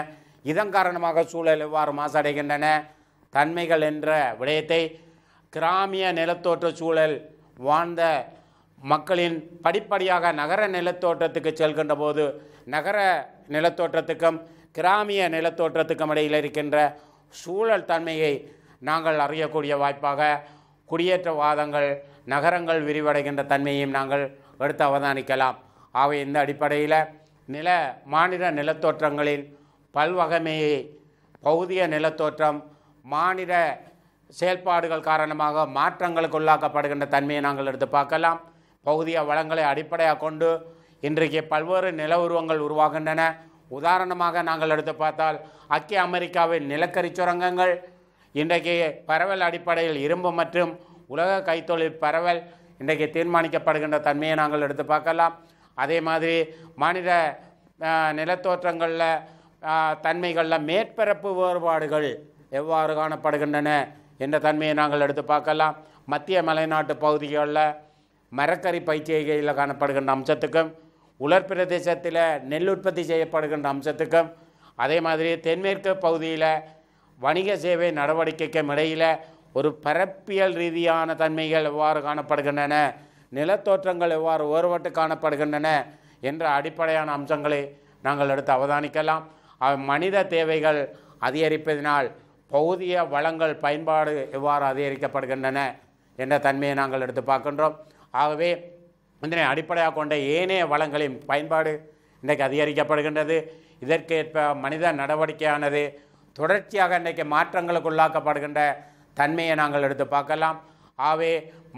இதன் காரணமாக சூழல் எவ்வாறு மாசடைகின்றன தன்மைகள் என்ற விடயத்தை கிராமிய நிலத்தோற்ற சூழல் வாழ்ந்த மக்களின் படிப்படியாக நகர நிலத்தோற்றத்துக்கு செல்கின்ற போது நகர நிலத்தோற்றத்துக்கும் கிராமிய நிலத்தோற்றத்துக்கும் இடையில் இருக்கின்ற சூழல் தன்மையை நாங்கள் அறியக்கூடிய வாய்ப்பாக குடியேற்றவாதங்கள் நகரங்கள் விரிவடைகின்ற தன்மையையும் நாங்கள் எடுத்து அவதானிக்கலாம் ஆகவே இந்த அடிப்படையில் நில மாநில நிலத்தோற்றங்களின் பல்வகைமையை பகுதிய நிலத்தோற்றம் மாநில செயல்பாடுகள் காரணமாக மாற்றங்களுக்கு உள்ளாக்கப்படுகின்ற தன்மையை நாங்கள் எடுத்து பார்க்கலாம் பகுதிய வளங்களை அடிப்படையாக கொண்டு இன்றைக்கு பல்வேறு நில உருவங்கள் உருவாகின்றன உதாரணமாக நாங்கள் எடுத்து பார்த்தால் ஐக்கிய அமெரிக்காவின் நிலக்கரி சுரங்கங்கள் இன்றைக்கு பரவல் அடிப்படையில் இரும்பு மற்றும் உலக கைத்தொழில் பரவல் இன்றைக்கு தீர்மானிக்கப்படுகின்ற தன்மையை நாங்கள் எடுத்து பார்க்கலாம் அதே மாதிரி மாநில நிலத்தோற்றங்களில் தன்மைகளில் மேற்பரப்பு வேறுபாடுகள் எவ்வாறு காணப்படுகின்றன என்ற தன்மையை நாங்கள் எடுத்து பார்க்கலாம் மத்திய மலைநாட்டு பகுதிகளில் மரக்கறி பயிற்சிகையில் காணப்படுகின்ற அம்சத்துக்கும் உலர் பிரதேசத்தில் நெல் உற்பத்தி செய்யப்படுகின்ற அம்சத்துக்கும் அதே மாதிரி தென்மேற்கு பகுதியில் வணிக சேவை நடவடிக்கைக்கும் இடையில் ஒரு பரப்பியல் ரீதியான தன்மைகள் எவ்வாறு காணப்படுகின்றன நிலத்தோற்றங்கள் எவ்வாறு வேறுபட்டு காணப்படுகின்றன என்ற அடிப்படையான அம்சங்களை நாங்கள் எடுத்து அவதானிக்கலாம் மனித தேவைகள் அதிகரிப்பதினால் பகுதிய வளங்கள் பயன்பாடு எவ்வாறு அதிகரிக்கப்படுகின்றன என்ற தன்மையை நாங்கள் எடுத்து பார்க்கின்றோம் ஆகவே இதனை அடிப்படையாக கொண்ட ஏனைய வளங்களின் பயன்பாடு இன்றைக்கு அதிகரிக்கப்படுகின்றது இதற்கேற்ப மனித நடவடிக்கையானது தொடர்ச்சியாக இன்றைக்கு மாற்றங்களுக்கு உள்ளாக்கப்படுகின்ற தன்மையை நாங்கள் எடுத்து பார்க்கலாம் ஆகவே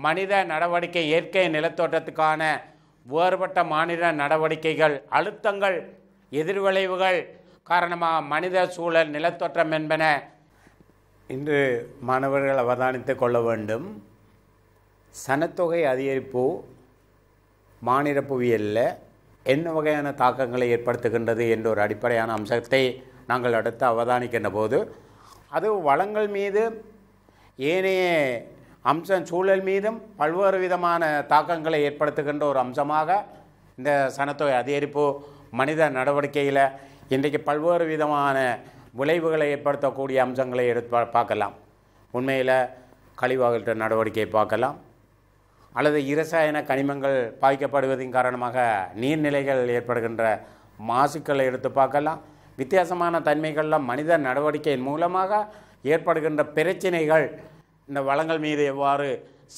மனித நடவடிக்கை இயற்கை நிலத்தோட்டத்துக்கான வேறுபட்ட மாநில நடவடிக்கைகள் அழுத்தங்கள் எதிர்விளைவுகள் காரணமாக மனித சூழல் நிலத்தோற்றம் என்பன இன்று மாணவர்கள் அவதானித்து கொள்ள வேண்டும் சனத்தொகை அதிகரிப்பு மாநில புவியலில் என்ன வகையான தாக்கங்களை ஏற்படுத்துகின்றது என்ற ஒரு அடிப்படையான அம்சத்தை நாங்கள் அடுத்து அவதானிக்கின்ற போது அது வளங்கள் மீது ஏனைய அம்சம் சூழல் மீதும் பல்வேறு விதமான தாக்கங்களை ஏற்படுத்துகின்ற ஒரு அம்சமாக இந்த சனத்தொகை அதிகரிப்பு மனித நடவடிக்கையில் இன்றைக்கு பல்வேறு விதமான விளைவுகளை ஏற்படுத்தக்கூடிய அம்சங்களை எடுத்து பார்க்கலாம் உண்மையில் கழிவாகற்ற நடவடிக்கையை பார்க்கலாம் அல்லது இரசாயன கனிமங்கள் பாய்க்கப்படுவதின் காரணமாக நீர்நிலைகள் ஏற்படுகின்ற மாசுக்களை எடுத்து பார்க்கலாம் வித்தியாசமான தன்மைகளில் மனித நடவடிக்கையின் மூலமாக ஏற்படுகின்ற பிரச்சினைகள் இந்த வளங்கள் மீது எவ்வாறு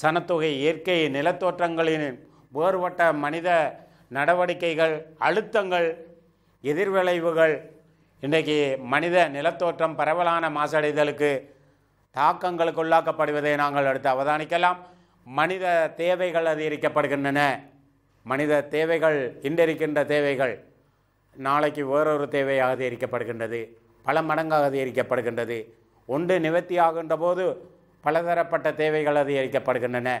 சனத்தொகை இயற்கை நிலத்தோற்றங்களின் வேறுபட்ட மனித நடவடிக்கைகள் அழுத்தங்கள் எதிர்விளைவுகள் இன்றைக்கு மனித நிலத்தோற்றம் பரவலான மாசடைதலுக்கு தாக்கங்களுக்கு உள்ளாக்கப்படுவதை நாங்கள் அடுத்து அவதானிக்கலாம் மனித தேவைகள் அதிகரிக்கப்படுகின்றன மனித தேவைகள் இன்றிருக்கின்ற தேவைகள் நாளைக்கு வேறொரு தேவையாக அதிகரிக்கப்படுகின்றது பல மடங்காக அதிகரிக்கப்படுகின்றது ஒன்று நிவர்த்தி ஆகின்ற போது பலதரப்பட்ட தேவைகள் அதிகரிக்கப்படுகின்றன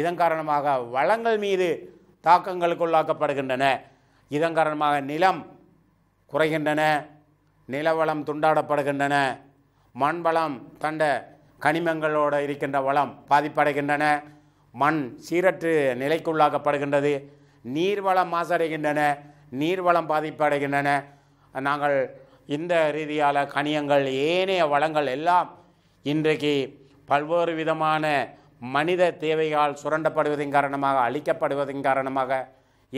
இதன் காரணமாக வளங்கள் மீது தாக்கங்களுக்கு உள்ளாக்கப்படுகின்றன இதன் காரணமாக நிலம் குறைகின்றன நிலவளம் துண்டாடப்படுகின்றன மண்வளம் கண்ட கனிமங்களோடு இருக்கின்ற வளம் பாதிப்படைகின்றன மண் சீரற்று நிலைக்குள்ளாக்கப்படுகின்றது நீர்வளம் மாசடைகின்றன நீர்வளம் பாதிப்படைகின்றன நாங்கள் இந்த ரீதியால் கனியங்கள் ஏனைய வளங்கள் எல்லாம் இன்றைக்கு பல்வேறு விதமான மனித தேவையால் சுரண்டப்படுவதன் காரணமாக அழிக்கப்படுவதன் காரணமாக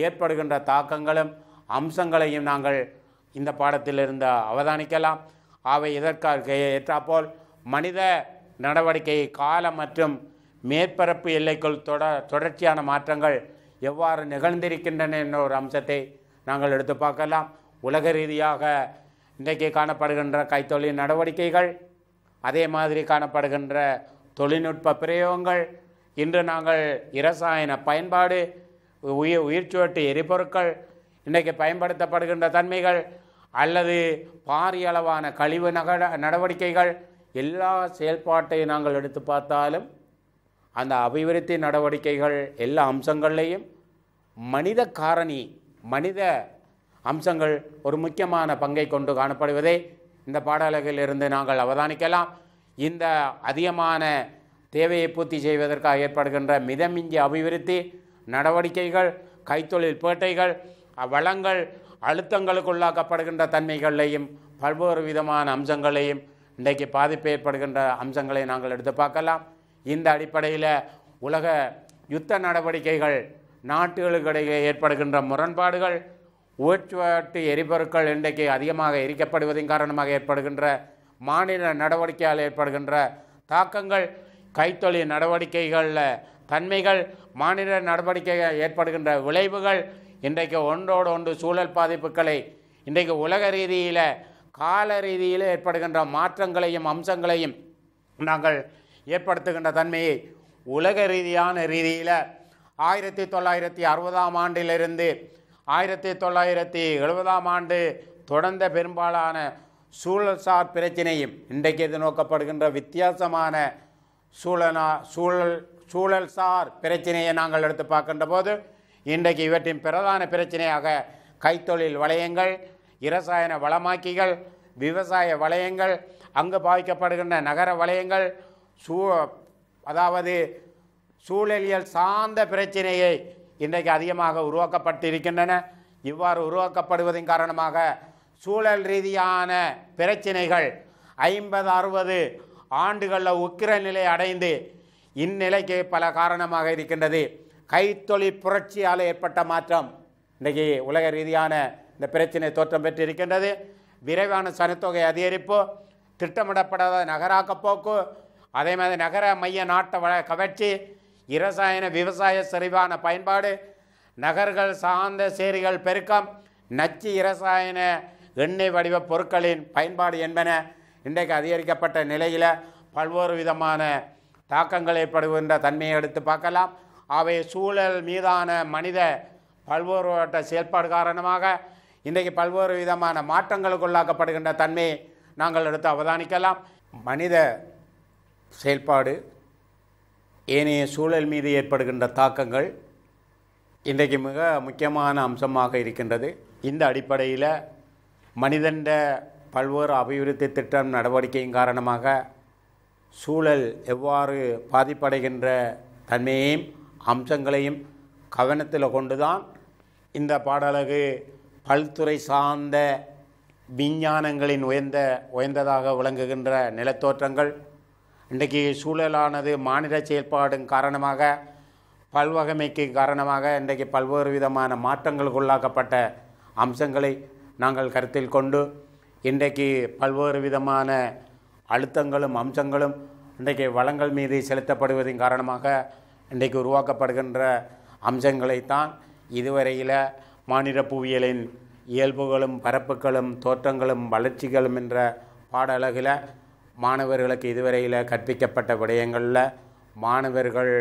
ஏற்படுகின்ற தாக்கங்களும் அம்சங்களையும் நாங்கள் இந்த பாடத்திலிருந்து அவதானிக்கலாம் அவை இதற்காக ஏற்றாப்போல் மனித நடவடிக்கை கால மற்றும் மேற்பரப்பு எல்லைக்குள் தொட தொடர்ச்சியான மாற்றங்கள் எவ்வாறு நிகழ்ந்திருக்கின்றன என்ற ஒரு அம்சத்தை நாங்கள் எடுத்து பார்க்கலாம் உலக ரீதியாக இன்றைக்கு காணப்படுகின்ற கைத்தொழில் நடவடிக்கைகள் அதே மாதிரி காணப்படுகின்ற தொழில்நுட்ப பிரயோகங்கள் இன்று நாங்கள் இரசாயன பயன்பாடு உயிர் உயிர்ச்சுவட்டு எரிபொருட்கள் இன்றைக்கு பயன்படுத்தப்படுகின்ற தன்மைகள் அல்லது பாரிய அளவான கழிவு நக நடவடிக்கைகள் எல்லா செயல்பாட்டையும் நாங்கள் எடுத்து பார்த்தாலும் அந்த அபிவிருத்தி நடவடிக்கைகள் எல்லா அம்சங்கள்லேயும் மனித காரணி மனித அம்சங்கள் ஒரு முக்கியமான பங்கை கொண்டு காணப்படுவதை இந்த பாடலகிலிருந்து நாங்கள் அவதானிக்கலாம் இந்த அதிகமான தேவையை பூர்த்தி செய்வதற்காக ஏற்படுகின்ற மிதமிஞ்சி அபிவிருத்தி நடவடிக்கைகள் கைத்தொழில் பேட்டைகள் வளங்கள் அழுத்தங்களுக்குள்ளாக்கப்படுகின்ற தன்மைகளையும் பல்வேறு விதமான அம்சங்களையும் இன்றைக்கு பாதிப்பு ஏற்படுகின்ற அம்சங்களை நாங்கள் எடுத்து பார்க்கலாம் இந்த அடிப்படையில் உலக யுத்த நடவடிக்கைகள் நாட்டுகளுக்கிடையே ஏற்படுகின்ற முரண்பாடுகள் ஊற்றுவாட்டு எரிபொருட்கள் இன்றைக்கு அதிகமாக எரிக்கப்படுவதன் காரணமாக ஏற்படுகின்ற மாநில நடவடிக்கையால் ஏற்படுகின்ற தாக்கங்கள் கைத்தொழில் நடவடிக்கைகளில் தன்மைகள் மாநில நடவடிக்கைகள் ஏற்படுகின்ற விளைவுகள் இன்றைக்கு ஒன்றோடு ஒன்று சூழல் பாதிப்புகளை இன்றைக்கு உலக ரீதியில் கால ரீதியில் ஏற்படுகின்ற மாற்றங்களையும் அம்சங்களையும் நாங்கள் ஏற்படுத்துகின்ற தன்மையை உலக ரீதியான ரீதியில் ஆயிரத்தி தொள்ளாயிரத்தி அறுபதாம் ஆண்டிலிருந்து ஆயிரத்தி தொள்ளாயிரத்தி எழுபதாம் ஆண்டு தொடர்ந்த பெரும்பாலான சூழல்சார் பிரச்சனையும் இன்றைக்கு எதிர்நோக்கப்படுகின்ற வித்தியாசமான சூழலா சூழல் சூழல்சார் பிரச்சனையை நாங்கள் எடுத்து பார்க்கின்ற போது இன்றைக்கு இவற்றின் பிரதான பிரச்சனையாக கைத்தொழில் வளையங்கள் இரசாயன வளமாக்கிகள் விவசாய வளையங்கள் அங்கு பாவிக்கப்படுகின்ற நகர வளையங்கள் சூ அதாவது சூழலியல் சார்ந்த பிரச்சனையை இன்றைக்கு அதிகமாக உருவாக்கப்பட்டிருக்கின்றன இவ்வாறு உருவாக்கப்படுவதன் காரணமாக சூழல் ரீதியான பிரச்சனைகள் ஐம்பது அறுபது ஆண்டுகளில் உக்கிர நிலை அடைந்து இந்நிலைக்கு பல காரணமாக இருக்கின்றது கைத்தொழில் புரட்சியால் ஏற்பட்ட மாற்றம் இன்றைக்கு உலக ரீதியான இந்த பிரச்சனை தோற்றம் பெற்று இருக்கின்றது விரைவான சனத்தொகை அதிகரிப்பு திட்டமிடப்படாத நகராக்க போக்கு அதே மாதிரி நகர மைய நாட்டை வள கவர்ச்சி இரசாயன விவசாய செறிவான பயன்பாடு நகர்கள் சார்ந்த சேரிகள் பெருக்கம் நச்சு இரசாயன எண்ணெய் வடிவ பொருட்களின் பயன்பாடு என்பன இன்றைக்கு அதிகரிக்கப்பட்ட நிலையில் பல்வேறு விதமான தாக்கங்கள் ஏற்படுகின்ற தன்மையை எடுத்து பார்க்கலாம் அவை சூழல் மீதான மனித பல்வேறு செயல்பாடு காரணமாக இன்றைக்கு பல்வேறு விதமான மாற்றங்களுக்கு உள்ளாக்கப்படுகின்ற தன்மையை நாங்கள் எடுத்து அவதானிக்கலாம் மனித செயல்பாடு ஏனைய சூழல் மீது ஏற்படுகின்ற தாக்கங்கள் இன்றைக்கு மிக முக்கியமான அம்சமாக இருக்கின்றது இந்த அடிப்படையில் மனிதண்ட பல்வேறு அபிவிருத்தி திட்டம் நடவடிக்கையின் காரணமாக சூழல் எவ்வாறு பாதிப்படைகின்ற தன்மையையும் அம்சங்களையும் கவனத்தில் கொண்டு தான் இந்த பாடலகு பல்துறை சார்ந்த விஞ்ஞானங்களின் உயர்ந்த உயர்ந்ததாக விளங்குகின்ற நிலத்தோற்றங்கள் இன்றைக்கு சூழலானது மாநில செயல்பாடும் காரணமாக பல்வகைமைக்கு காரணமாக இன்றைக்கு பல்வேறு விதமான மாற்றங்களுக்கு உள்ளாக்கப்பட்ட அம்சங்களை நாங்கள் கருத்தில் கொண்டு இன்றைக்கு பல்வேறு விதமான அழுத்தங்களும் அம்சங்களும் இன்றைக்கு வளங்கள் மீது செலுத்தப்படுவதன் காரணமாக இன்றைக்கு உருவாக்கப்படுகின்ற அம்சங்களைத்தான் இதுவரையில் மாநில புவியியலின் இயல்புகளும் பரப்புகளும் தோற்றங்களும் வளர்ச்சிகளும் என்ற பாடலகில் மாணவர்களுக்கு இதுவரையில் கற்பிக்கப்பட்ட விடயங்களில் மாணவர்கள்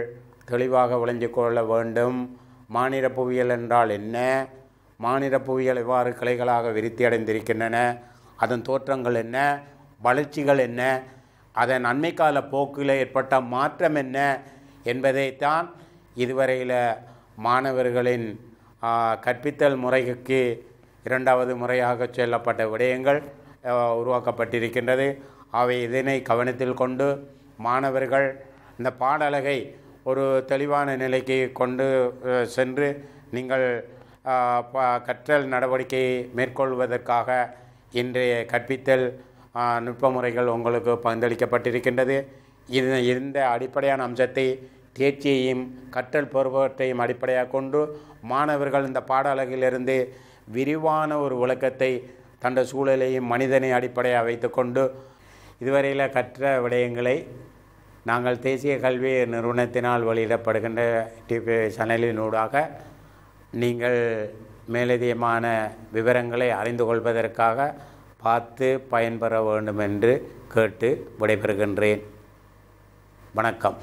தெளிவாக விளைஞ்சு கொள்ள வேண்டும் மாநில புவியியல் என்றால் என்ன மாநில புவியியல் எவ்வாறு கிளைகளாக விருத்தி அடைந்திருக்கின்றன அதன் தோற்றங்கள் என்ன வளர்ச்சிகள் என்ன அதன் அண்மைக்கால போக்கில் ஏற்பட்ட மாற்றம் என்ன என்பதைத்தான் இதுவரையில் மாணவர்களின் கற்பித்தல் முறைக்கு இரண்டாவது முறையாக சொல்லப்பட்ட விடயங்கள் உருவாக்கப்பட்டிருக்கின்றது அவை இதனை கவனத்தில் கொண்டு மாணவர்கள் இந்த பாடலகை ஒரு தெளிவான நிலைக்கு கொண்டு சென்று நீங்கள் கற்றல் நடவடிக்கை மேற்கொள்வதற்காக இன்றைய கற்பித்தல் நுட்ப முறைகள் உங்களுக்கு பந்தளிக்கப்பட்டிருக்கின்றது இது இந்த அடிப்படையான அம்சத்தை தேர்ச்சியையும் கற்றல் பருவத்தையும் அடிப்படையாக கொண்டு மாணவர்கள் இந்த பாட விரிவான ஒரு விளக்கத்தை தண்ட சூழலையும் மனிதனை அடிப்படையாக வைத்துக்கொண்டு இதுவரையில் கற்ற விடயங்களை நாங்கள் தேசிய கல்வி நிறுவனத்தினால் வெளியிடப்படுகின்ற டிவி சேனலினூடாக நீங்கள் மேலதிகமான விவரங்களை அறிந்து கொள்வதற்காக பார்த்து பயன்பெற வேண்டும் என்று கேட்டு விடைபெறுகின்றேன் வணக்கம்